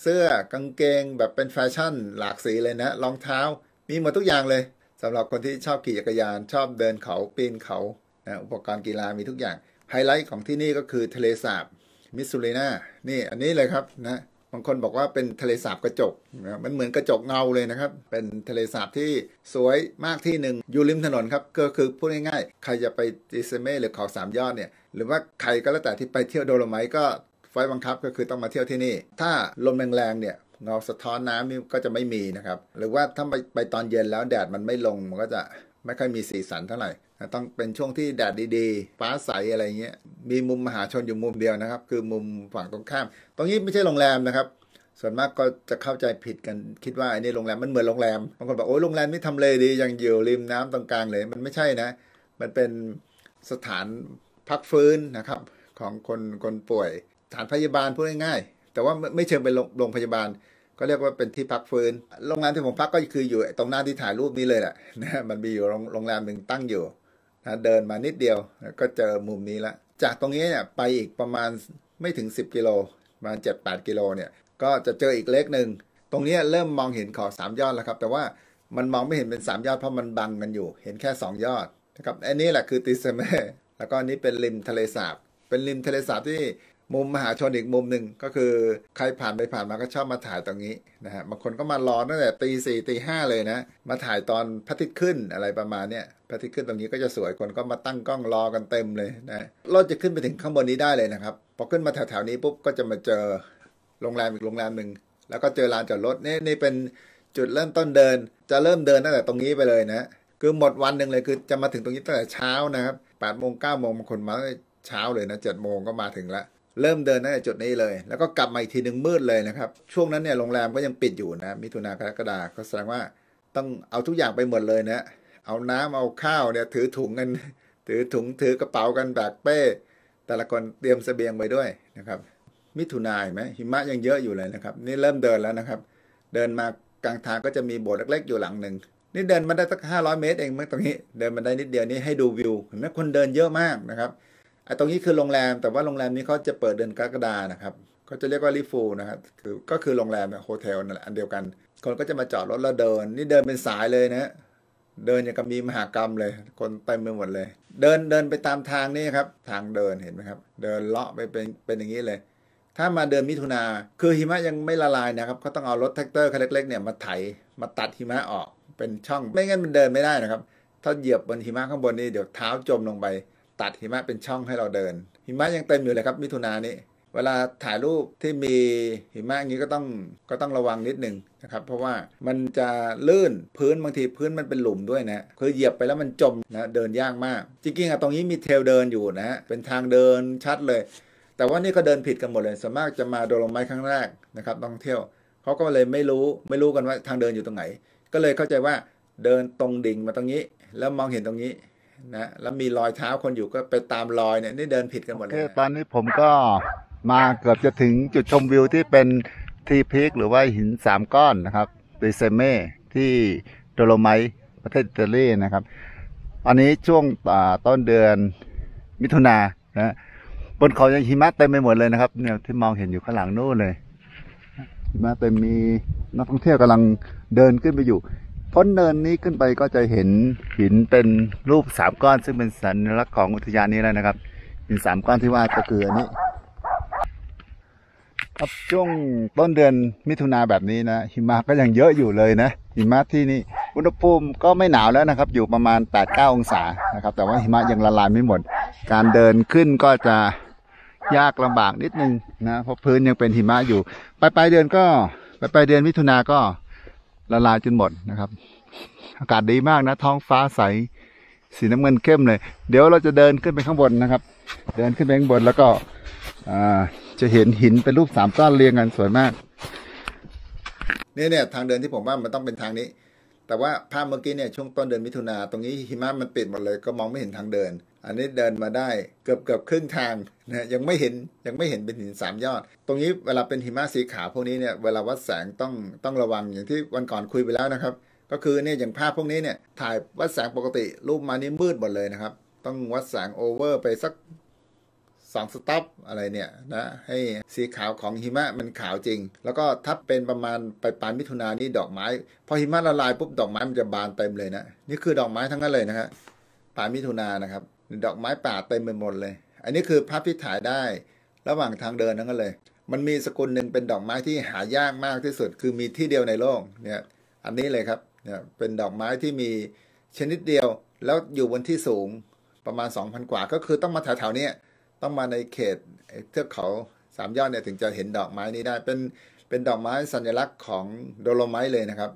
เสื้อ กางเกง แบบเป็นแฟชั่น หลากสีเลยนะ รองเท้า มีหมดทุกอย่างเลย สำหรับคนที่ชอบขี่จักรยาน ชอบเดินเขาปีนเขานะอุปกรณ์กีฬามีทุกอย่าง ไฮไลท์ของที่นี่ก็คือทะเลสาบมิสซูรีนานี่ อันนี้เลยครับนะบางคนบอกว่าเป็นทะเลสาบกระจกนะมันเหมือนกระจกเงาเลยนะครับ เป็นทะเลสาบที่สวยมากที่หนึ่งอยู่ริมถนนครับก็คือพูดง่ายๆ ใครจะไปดิเซเม่หรือเขาสามยอดเนี่ยหรือว่าใครก็แล้วแต่ที่ไปเที่ยวโดโลไมก็ไฟบังคับก็คือต้องมาเที่ยวที่นี่ถ้าลมแรงๆเนี่ยเงาสะท้อนน้ำนี่ก็จะไม่มีนะครับหรือว่าถ้าไปไปตอนเย็นแล้วแดดมันไม่ลงมันก็จะไม่ค่อยมีสีสันเท่าไหร่ต้องเป็นช่วงที่แดดดี ๆฟ้าใส อะไรเงี้ยมีมุมมหาชนอยู่มุมเดียวนะครับ คือมุมฝั่งตรงข้าม ตรงนี้ไม่ใช่โรงแรม นะครับส่วนมากก็จะเข้าใจผิดกันคิดว่าอันนี้โรงแรม มันเหมือนโรงแรมบางคนบอกโอ้ยโรงแรมนี่ทำเลดียังอยู่ริมน้ำตรงกลางเลยมันไม่ใช่นะ มันเป็นสถานพักฟื้นนะครับของคนคนป่วยสถานพยาบาลพูดง่ายๆ แต่ว่าไม่เชิงเป็นโรงพยาบาล ก็เรียกว่าเป็นที่พักฟื้นโรงแรมที่ผมพักก็คืออยู่ตรงหน้าที่ถ่ายรูปนี้เลยแหละนะมันมีอยู่โรงแรมหนึ่งตั้งอยู่นะเดินมานิดเดียวนะก็เจอมุมนี้ละจากตรงนี้เนี่ยไปอีกประมาณไม่ถึง 10กิโลประมาณ7-8กิโลเนี่ยก็จะเจออีกเล็กหนึ่งตรงนี้เริ่มมองเห็นขอ3 ยอดแล้วครับแต่ว่ามันมองไม่เห็นเป็น3ยอดเพราะมันบังกันอยู่เห็นแค่2 ยอดนะครับอันนี้แหละคือติสเมแล้วก็อันนี้เป็นริมทะเลสาบเป็นริมทะเลสาบที่มุมมหาชนอีกมุมหนึ่ง ก็คือใครผ่านไปผ่านมาก็ชอบมาถ่ายตรงนี้นะฮะบางคนก็มารอตั้งแต่ตีสี่ตีห้าเลยนะมาถ่ายตอนพระอาทิตย์ขึ้นอะไรประมาณเนี้ยพระอาทิตย์ขึ้นตรงนี้ก็จะสวยคนก็มาตั้งกล้องรอกันเต็มเลยนะรถจะขึ้นไปถึงข้างบนนี้ได้เลยนะครับพอขึ้นมาแถวๆนี้ปุ๊บก็จะมาเจอโรงแรมอีกโรงแรมหนึ่งแล้วก็เจอลานจอดรถนี่นี่เป็นจุดเริ่มต้นเดิน จะเริ่มเดินตั้งแต่ตรงนี้ไปเลยนะคือหมดวันหนึ่งเลยคือจะมาถึงตรงนี้ตั้งแต่เช้านะครับแปดโมงเก้าโมงบางคนมาเช้าเลยนะเจ็ดโมงก็มาถึงแล้วเริ่มเดินตั้งแต่จุดนี้เลย แล้วก็กลับมาอีกทีหนึ่งมืดเลยนะครับ ช่วงนั้นเนี่ยโรงแรมก็ยังปิดอยู่นะ มิถุนากรกฎาก็แสดงว่าต้องเอาทุกอย่างไปหมดเลยนะเอาน้ำเอาข้าวเนี่ยถือถุงกันถือถุงถือกระเป๋ากันแบกเป้ แต่ละคนเตรียมสเสบียงไปด้วยนะครับ มิถุนายไหมหิมะยังเยอะอยู่เลยนะครับ นี่เริ่มเดินแล้วนะครับ เดินมากลางทางก็จะมีโบสถ์เล็กๆอยู่หลังหนึ่งนี่เดินมาได้สักห้าร้อยเมตร เองเมื่อตรงนี้ เดินมาได้นิดเดียวนี้ให้ดูวิวเห็นไหมคนเดินเยอะมากนะครับไอ้ตรงนี้คือโรงแรมแต่ว่าโรงแรมนี้เขาจะเปิดเดือนกรกฎานะครับเขาจะเรียกว่ารีฟูนะครับคือก็คือโรงแรมโฮเทลนั่นแหละอันเดียวกันคนก็จะมาจอดรถแล้วเดิน นี่เดินเป็นสายเลยนะเดินอย่างกับมีมหากรรมเลย คนเต็มไปหมดเลย เดินเดินไปตามทางนี่ครับทางเดินเห็นไหมครับเดินเลาะไปเป็นเป็นอย่างนี้เลย ถ้ามาเดินมิถุนาคือหิมะยังไม่ละลายนะครับเขาต้องเอารถแท็กเตอร์คันเล็ก ๆเนี่ยมาไถมาตัดหิมะออกเป็นช่องไม่งั้นมันเดินไม่ได้นะครับ ถ้าเหยียบบนหิมะข้างบนนี่เดี๋ยวเท้าจมลงไปตัดหิมะเป็นช่องให้เราเดินหิมะยังเต็มอยู่เลยครับ มิถุนานี้เวลาถ่ายรูปที่มีหิมะอย่างนี้ก็ต้องก็ต้องระวังนิดนึงนะครับเพราะว่ามันจะลื่นพื้นบางทีพื้นมันเป็นหลุมด้วยนะคือเหยียบไปแล้วมันจมนะเดินยากมากจริงๆอ่ะตรงนี้มีเทลเดินอยู่นะเป็นทางเดินชัดเลย แต่ว่านี่ก็เดินผิดกันหมดเลยส่วนมากจะมาโดลไม้ครั้งแรกนะครับต้องเที่ยวเขาก็เลยไม่รู้ไม่รู้กันว่าทางเดินอยู่ตรงไหน ก็เลยเข้าใจว่าเดินตรงดิ่งมาตรงนี้ แล้วมองเห็นตรงนี้นะแล้วมีรอยเท้าคนอยู่ก็ไปตามรอยเนี่ย นี่เดินผิดกันหมดเลยตอนนี้ผมก็มาเกือบจะถึงจุดชมวิวที่เป็นทีพีกหรือว่าหินสามก้อนนะครับดิเซเม่ที่โดโลไมประเทศอิตาลีนะครับ อันนี้ช่วงต้นเดือนมิถุนานะบนเขายังหิมะเต็มไปหมดเลยนะครับเนี่ยที่มองเห็นอยู่ข้างหลังนู่นเลยหิมะเต็มมีนักท่องเที่ยวกำลังเดินขึ้นไปอยู่พ้นเนินนี้ขึ้นไปก็จะเห็นหินเป็นรูปสามก้อน ซึ่งเป็นสัญลักษณ์ของอุทยานนี้แล้วนะครับหินสามก้อนที่ว่าก็คืออันนี้ครับช่วงต้นเดือนมิถุนาแบบนี้นะ หิมะก็ยังเยอะอยู่เลยนะ หิมะที่นี่อุณหภูมิก็ไม่หนาวแล้วนะครับ อยู่ประมาณ8-9องศานะครับ แต่ว่าหิมะยังละลายไม่หมด การเดินขึ้นก็จะยากลำบากนิดนึงนะเพราะพื้นยังเป็นหิมะอยู่ปลายปลายเดือนก็ปลายปลายเดือนมิถุนาก็ละลายจนหมดนะครับ อากาศดีมากนะ ท้องฟ้าใส สีน้ำเงินเข้มเลยเดี๋ยวเราจะเดินขึ้นไปข้างบนนะครับ เดินขึ้นไปข้างบนแล้วก็จะเห็นหินเป็นรูปสามก้อนเรียงกันสวยมาก นี่เนี่ยทางเดินที่ผมว่ามันต้องเป็นทางนี้ แต่ว่าภาพเมื่อกี้เนี่ยช่วงต้นเดือนมิถุนาตรงนี้หิมะมันปิดหมดเลย ก็มองไม่เห็นทางเดินอันนี้เดินมาได้เกือบเกือบครึ่งทางนะยังไม่เห็นยังไม่เห็นเป็นหินสามยอด ตรงนี้เวลาเป็นหิมะสีขาวพวกนี้เนี่ยเวลาวัดแสงต้องต้องระวังอย่างที่วันก่อนคุยไปแล้วนะครับ ก็คือเนี่ยอย่างภาพพวกนี้เนี่ยถ่ายวัดแสงปกติรูปมานี่มืดหมดเลยนะครับ ต้องวัดแสงโอเวอร์ไปสักสองสต๊อปอะไรเนี่ยนะให้สีขาวของหิมะมันขาวจริง แล้วก็ถ้าเป็นประมาณยปลายมิถุนานี้ดอกไม้พอหิมะละลายปุ๊บดอกไม้มันจะบานเต็มเลยนะนี่คือดอกไม้ทั้งนั้นเลยนะครับปลายมิถุนานะครับดอกไม้ป่าเต็มไปหมดเลย อันนี้คือภาพที่ถ่ายได้ระหว่างทางเดินนั่นก็เลย มันมีสกุลหนึ่งเป็นดอกไม้ที่หายากมากที่สุด คือมีที่เดียวในโลก เนี่ย อันนี้เลยครับ เนี่ย เป็นดอกไม้ที่มีชนิดเดียว แล้วอยู่บนที่สูงประมาณ 2,000 กว่า ก็คือต้องมาแถวๆนี้ต้องมาในเขตเทือกเขาสามยอดเนี่ยถึงจะเห็นดอกไม้นี้ได้ เป็น เป็นดอกไม้สัญลักษณ์ของโดโลไมต์เลยนะครับ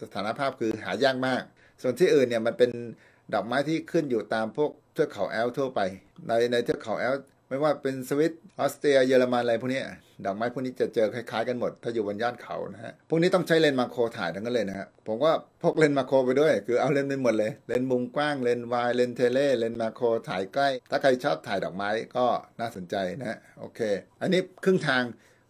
สถานภาพคือหายากมาก ส่วนที่อื่นเนี่ยมันเป็นดอกไม้ที่ขึ้นอยู่ตามพวกเทือกเขาแอลทั่วไป ในในเทือกเขาแอลไม่ว่าเป็นสวิตออสเตรียเยอรมันอะไรพวกนี้ดอกไม้พวกนี้จะเจอคล้าย ๆกันหมดถ้าอยู่บนยอดเขานะฮะพวกนี้ต้องใช้เลนมาโครถ่ายทั้งนั้นเลยนะฮะผมก็พกเลนมาโครไปด้วย คือเอาเลนไปหมดเลยเลนมุมกว้างเลนวายเลนเทเลเลนมาโครถ่ายใกล้ถ้าใครชอบถ่ายดอกไม้ก็น่าสนใจนะโอเค อันนี้ครึ่งทาง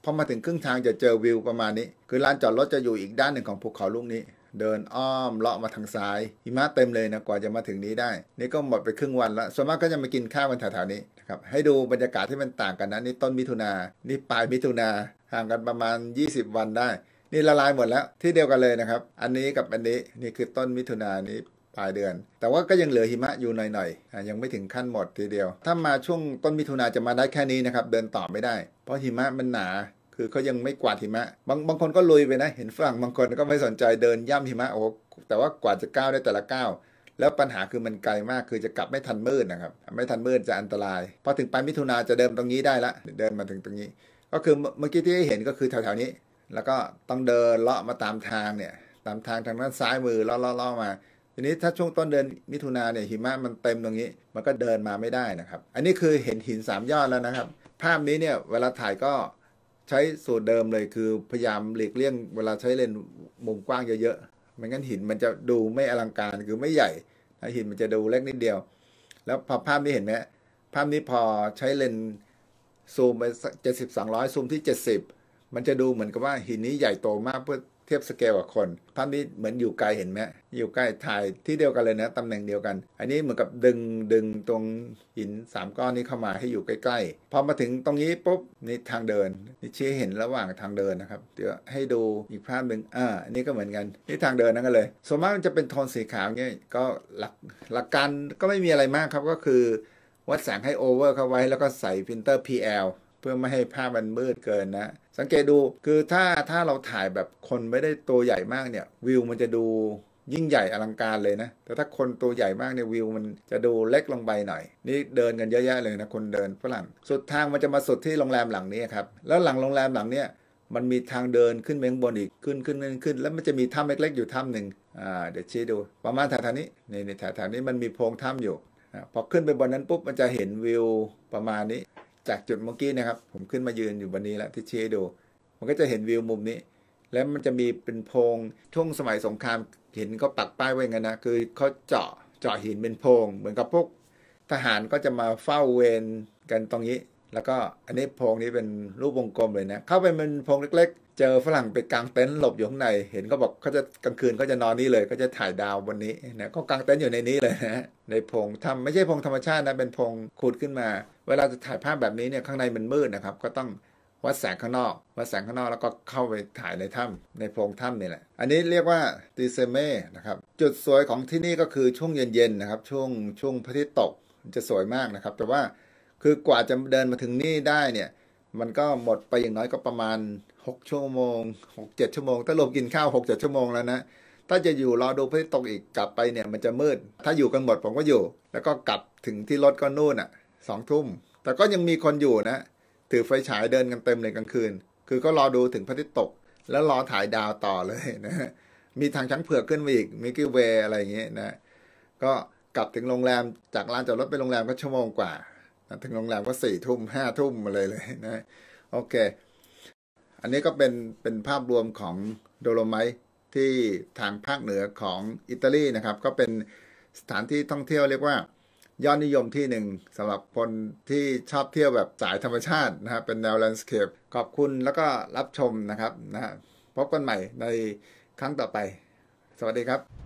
พอมาถึงครึ่งทางจะเจอวิวประมาณนี้ คือลานจอดรถจะอยู่อีกด้านหนึ่งของภูเขาลูกนี้เดินอ้อมเลาะมาทางซ้าย หิมะเต็มเลยนะกว่าจะมาถึงนี้ได้นี่ก็หมดไปครึ่งวันแล้วส่วนมากก็จะมากินข้าวกันแถวๆนี้นะครับให้ดูบรรยากาศที่มันต่างกันนะนี่ต้นมิถุนานี่ปลายมิถุนาห่างกันประมาณ 20 วันได้ นี่ละลายหมดแล้วที่เดียวกันเลยนะครับ อันนี้กับอันนี้ นี่คือต้นมิถุนานี้ปลายเดือน แต่ว่าก็ยังเหลือหิมะอยู่หน่อยๆยังไม่ถึงขั้นหมดทีเดียว ถ้ามาช่วงต้นมิถุนาจะมาได้แค่นี้นะครับเดินต่อไม่ได้ เพราะหิมะมันหนาคือเขายังไม่กวาดหิมะ บางบางคนก็ลุยไปนะ เห็นฝรั่งบางคนก็ไม่สนใจเดินย่ำหิมะ โอ้ แต่ว่ากว่าจะก้าวได้แต่ละก้าว แล้วปัญหาคือมันไกลมาก คือจะกลับไม่ทันมืดนะครับ ไม่ทันมืดจะอันตราย พอถึงปลายมิถุนาจะเดินตรงนี้ได้ละ เดินมาถึงตรงนี้ ก็คือเมื่อกี้ที่เห็นก็คือแถวๆนี้ แล้วก็ต้องเดินเลาะมาตามทางเนี่ย ตามทางทางด้านซ้ายมือเลาะเลาะเลาะมา ทีนี้ถ้าช่วงต้นเดือนมิถุนาเนี่ยหิมะมันเต็มตรงนี้ มันก็เดินมาไม่ได้นะครับ อันนี้คือเห็นหินสามยอดแล้วนะครับ ภาพนี้เนี่ยเวลาถ่ายก็ใช้สูตรเดิมเลยคือพยายามหลีกเลี่ยง เวลาใช้เลนมุมกว้างเยอะๆ ไม่งั้นหินมันจะดูไม่อลังการคือไม่ใหญ่หินมันจะดูเล็กนิดเดียว แล้วพอภาพนี้เห็นไหมภาพนี้พอใช้เลน ซูมไปเจ็ดสิบสองร้อยซูมที่เจ็ดสิบมันจะดูเหมือนกับว่าหินนี้ใหญ่โตมากเพื่อทียบสเกลกับคนภาพนี้เหมือนอยู่ไกลเห็นไหมอยู่ใกล้ถ่ายที่เดียวกันเลยนะตำแหน่งเดียวกัน อันนี้เหมือนกับดึงดึงตรงหิน 3 ก้อนนี้เข้ามาให้อยู่ใกล้ ๆ พอมาถึงตรงนี้ปุ๊บนี่ทางเดินนี่ชี้เห็นระหว่างทางเดินนะครับ เดี๋ยวให้ดูอีกภาพหนึ่งอ่าอันนี้ก็เหมือนกันนี่ทางเดินนั่นก็เลยส่วนมากจะเป็นโทนสีขาวเนี่ยก็หลักหลักการก็ไม่มีอะไรมากครับก็คือวัดแสงให้โอเวอร์เข้าไว้ แล้วก็ใส่ฟิลเตอร์ PL เพื่อไม่ให้ภาพมันมืดเกินนะ สังเกตดูคือถ้าถ้าเราถ่ายแบบคนไม่ได้ตัวใหญ่มากเนี่ยวิวมันจะดูยิ่งใหญ่อลังการเลยนะแต่ถ้าคนตัวใหญ่มากเนี่ยวิว มันจะดูเล็กลงไปหน่อยนี่เดินกันเยอะๆเลยนะคนเดินฝรั่งสุดทางมันจะมาสุดที่โรงแรมหลังนี้ครับแล้วหลังโรงแรมหลังเนี้ยมันมีทางเดินขึ้นไปข้างบนอีกขึ้นขึ้นขึ้นขึ้น แล้วมันจะมีถ้ำเล็กๆอยู่ถ้ำหนึ่งอ่าเดี๋ยวชี้ดู ประมาณแถวๆนี้นี่แถวๆนี้มันมีโพรงถ้ำอยู่พอขึ้นไปบนนั้นปุ๊บมันจะเห็นวิวประมาณนี้จากจุดเมื่อกี้นะครับผมขึ้นมายืนอยู่บนนี้แล้วที่ชดูมันก็จะเห็นวิวมุมนี้ แล้วมันจะมีเป็นโพรงช่วงสมัยสงครามเห็นเขาปักป้ายไว้งั้นนะคือเขาเจาะเจาะหินเป็นโพรงเหมือนกับพวกทหารก็จะมาเฝ้าเวรกันตรงนี้ แล้วก็อันนี้โพรงนี้เป็นรูปวงกลมเลยนะเข้าไปเป็นโพรงเล็กเจอฝรั่งไปกางเต็นท์หลบอยู่ข้างใน เห็นก็บอกเขาจะกลางคืนก็จะนอนนี่เลย ก็จะถ่ายดาวบนนี้นะก็กางเต็นท์อยู่ในนี้เลยนะ ในพงทำไม่ใช่พงธรรมชาตินะเป็นพงขุดขึ้นมา เวลาจะถ่ายภาพแบบนี้เนี่ยข้างในมันมืดนะครับ ก็ต้องวัดแสงข้างนอกวัดแสงข้างนอกแล้วก็เข้าไปถ่ายในถ้าในโพรงถ้ำนี่แหละ อันนี้เรียกว่าตีเซเม่นะครับจุดสวยของที่นี่ก็คือช่วงเย็นๆนะครับ ช่วงช่วงพระอาทิตย์ตกจะสวยมากนะครับ แต่ว่า คือกว่าจะเดินมาถึงนี่ได้เนี่ยมันก็หมดไปอย่างน้อยก็ประมาณ6ชั่วโมง6 7 ชั่วโมงถ้ารวมกินข้าว6 7ชั่วโมงแล้วนะถ้าจะอยู่รอดูพระอาทิตย์ตกอีกกลับไปเนี่ยมันจะมืด ถ้าอยู่กันหมดผมก็อยู่ แล้วก็กลับถึงที่รถก็นู่นอ่ะสองทุ่มแต่ก็ยังมีคนอยู่นะ ถือไฟฉายเดินกันเต็ม เลยกลางคืน คือก็รอดูถึงพระอาทิตย์ตก แล้วรอถ่ายดาวต่อเลยนะมีทางชั้นเผือกขึ้นมาอีกมิกกี้เวย์อะไรอย่างเงี้ยนะ ก็กลับถึงโรงแรมจากลานจอดรถไปโรงแรมก็ชั่วโมงกว่าถึงโรงแรมก็สี่ทุ่มห้าทุ่มอะไรเลยนะโอเค อันนี้ก็เป็นเป็นภาพรวมของโดโลไมท์ที่ทางภาคเหนือของอิตาลีนะครับ ก็เป็นสถานที่ท่องเที่ยวเรียกว่ายอดนิยมที่หนึ่งสำหรับคนที่ชอบเที่ยวแบบสายธรรมชาตินะฮะเป็นแนวแลนด์สเคป ขอบคุณแล้วก็รับชมนะครับนะบะพบกันใหม่ในครั้งต่อไป สวัสดีครับ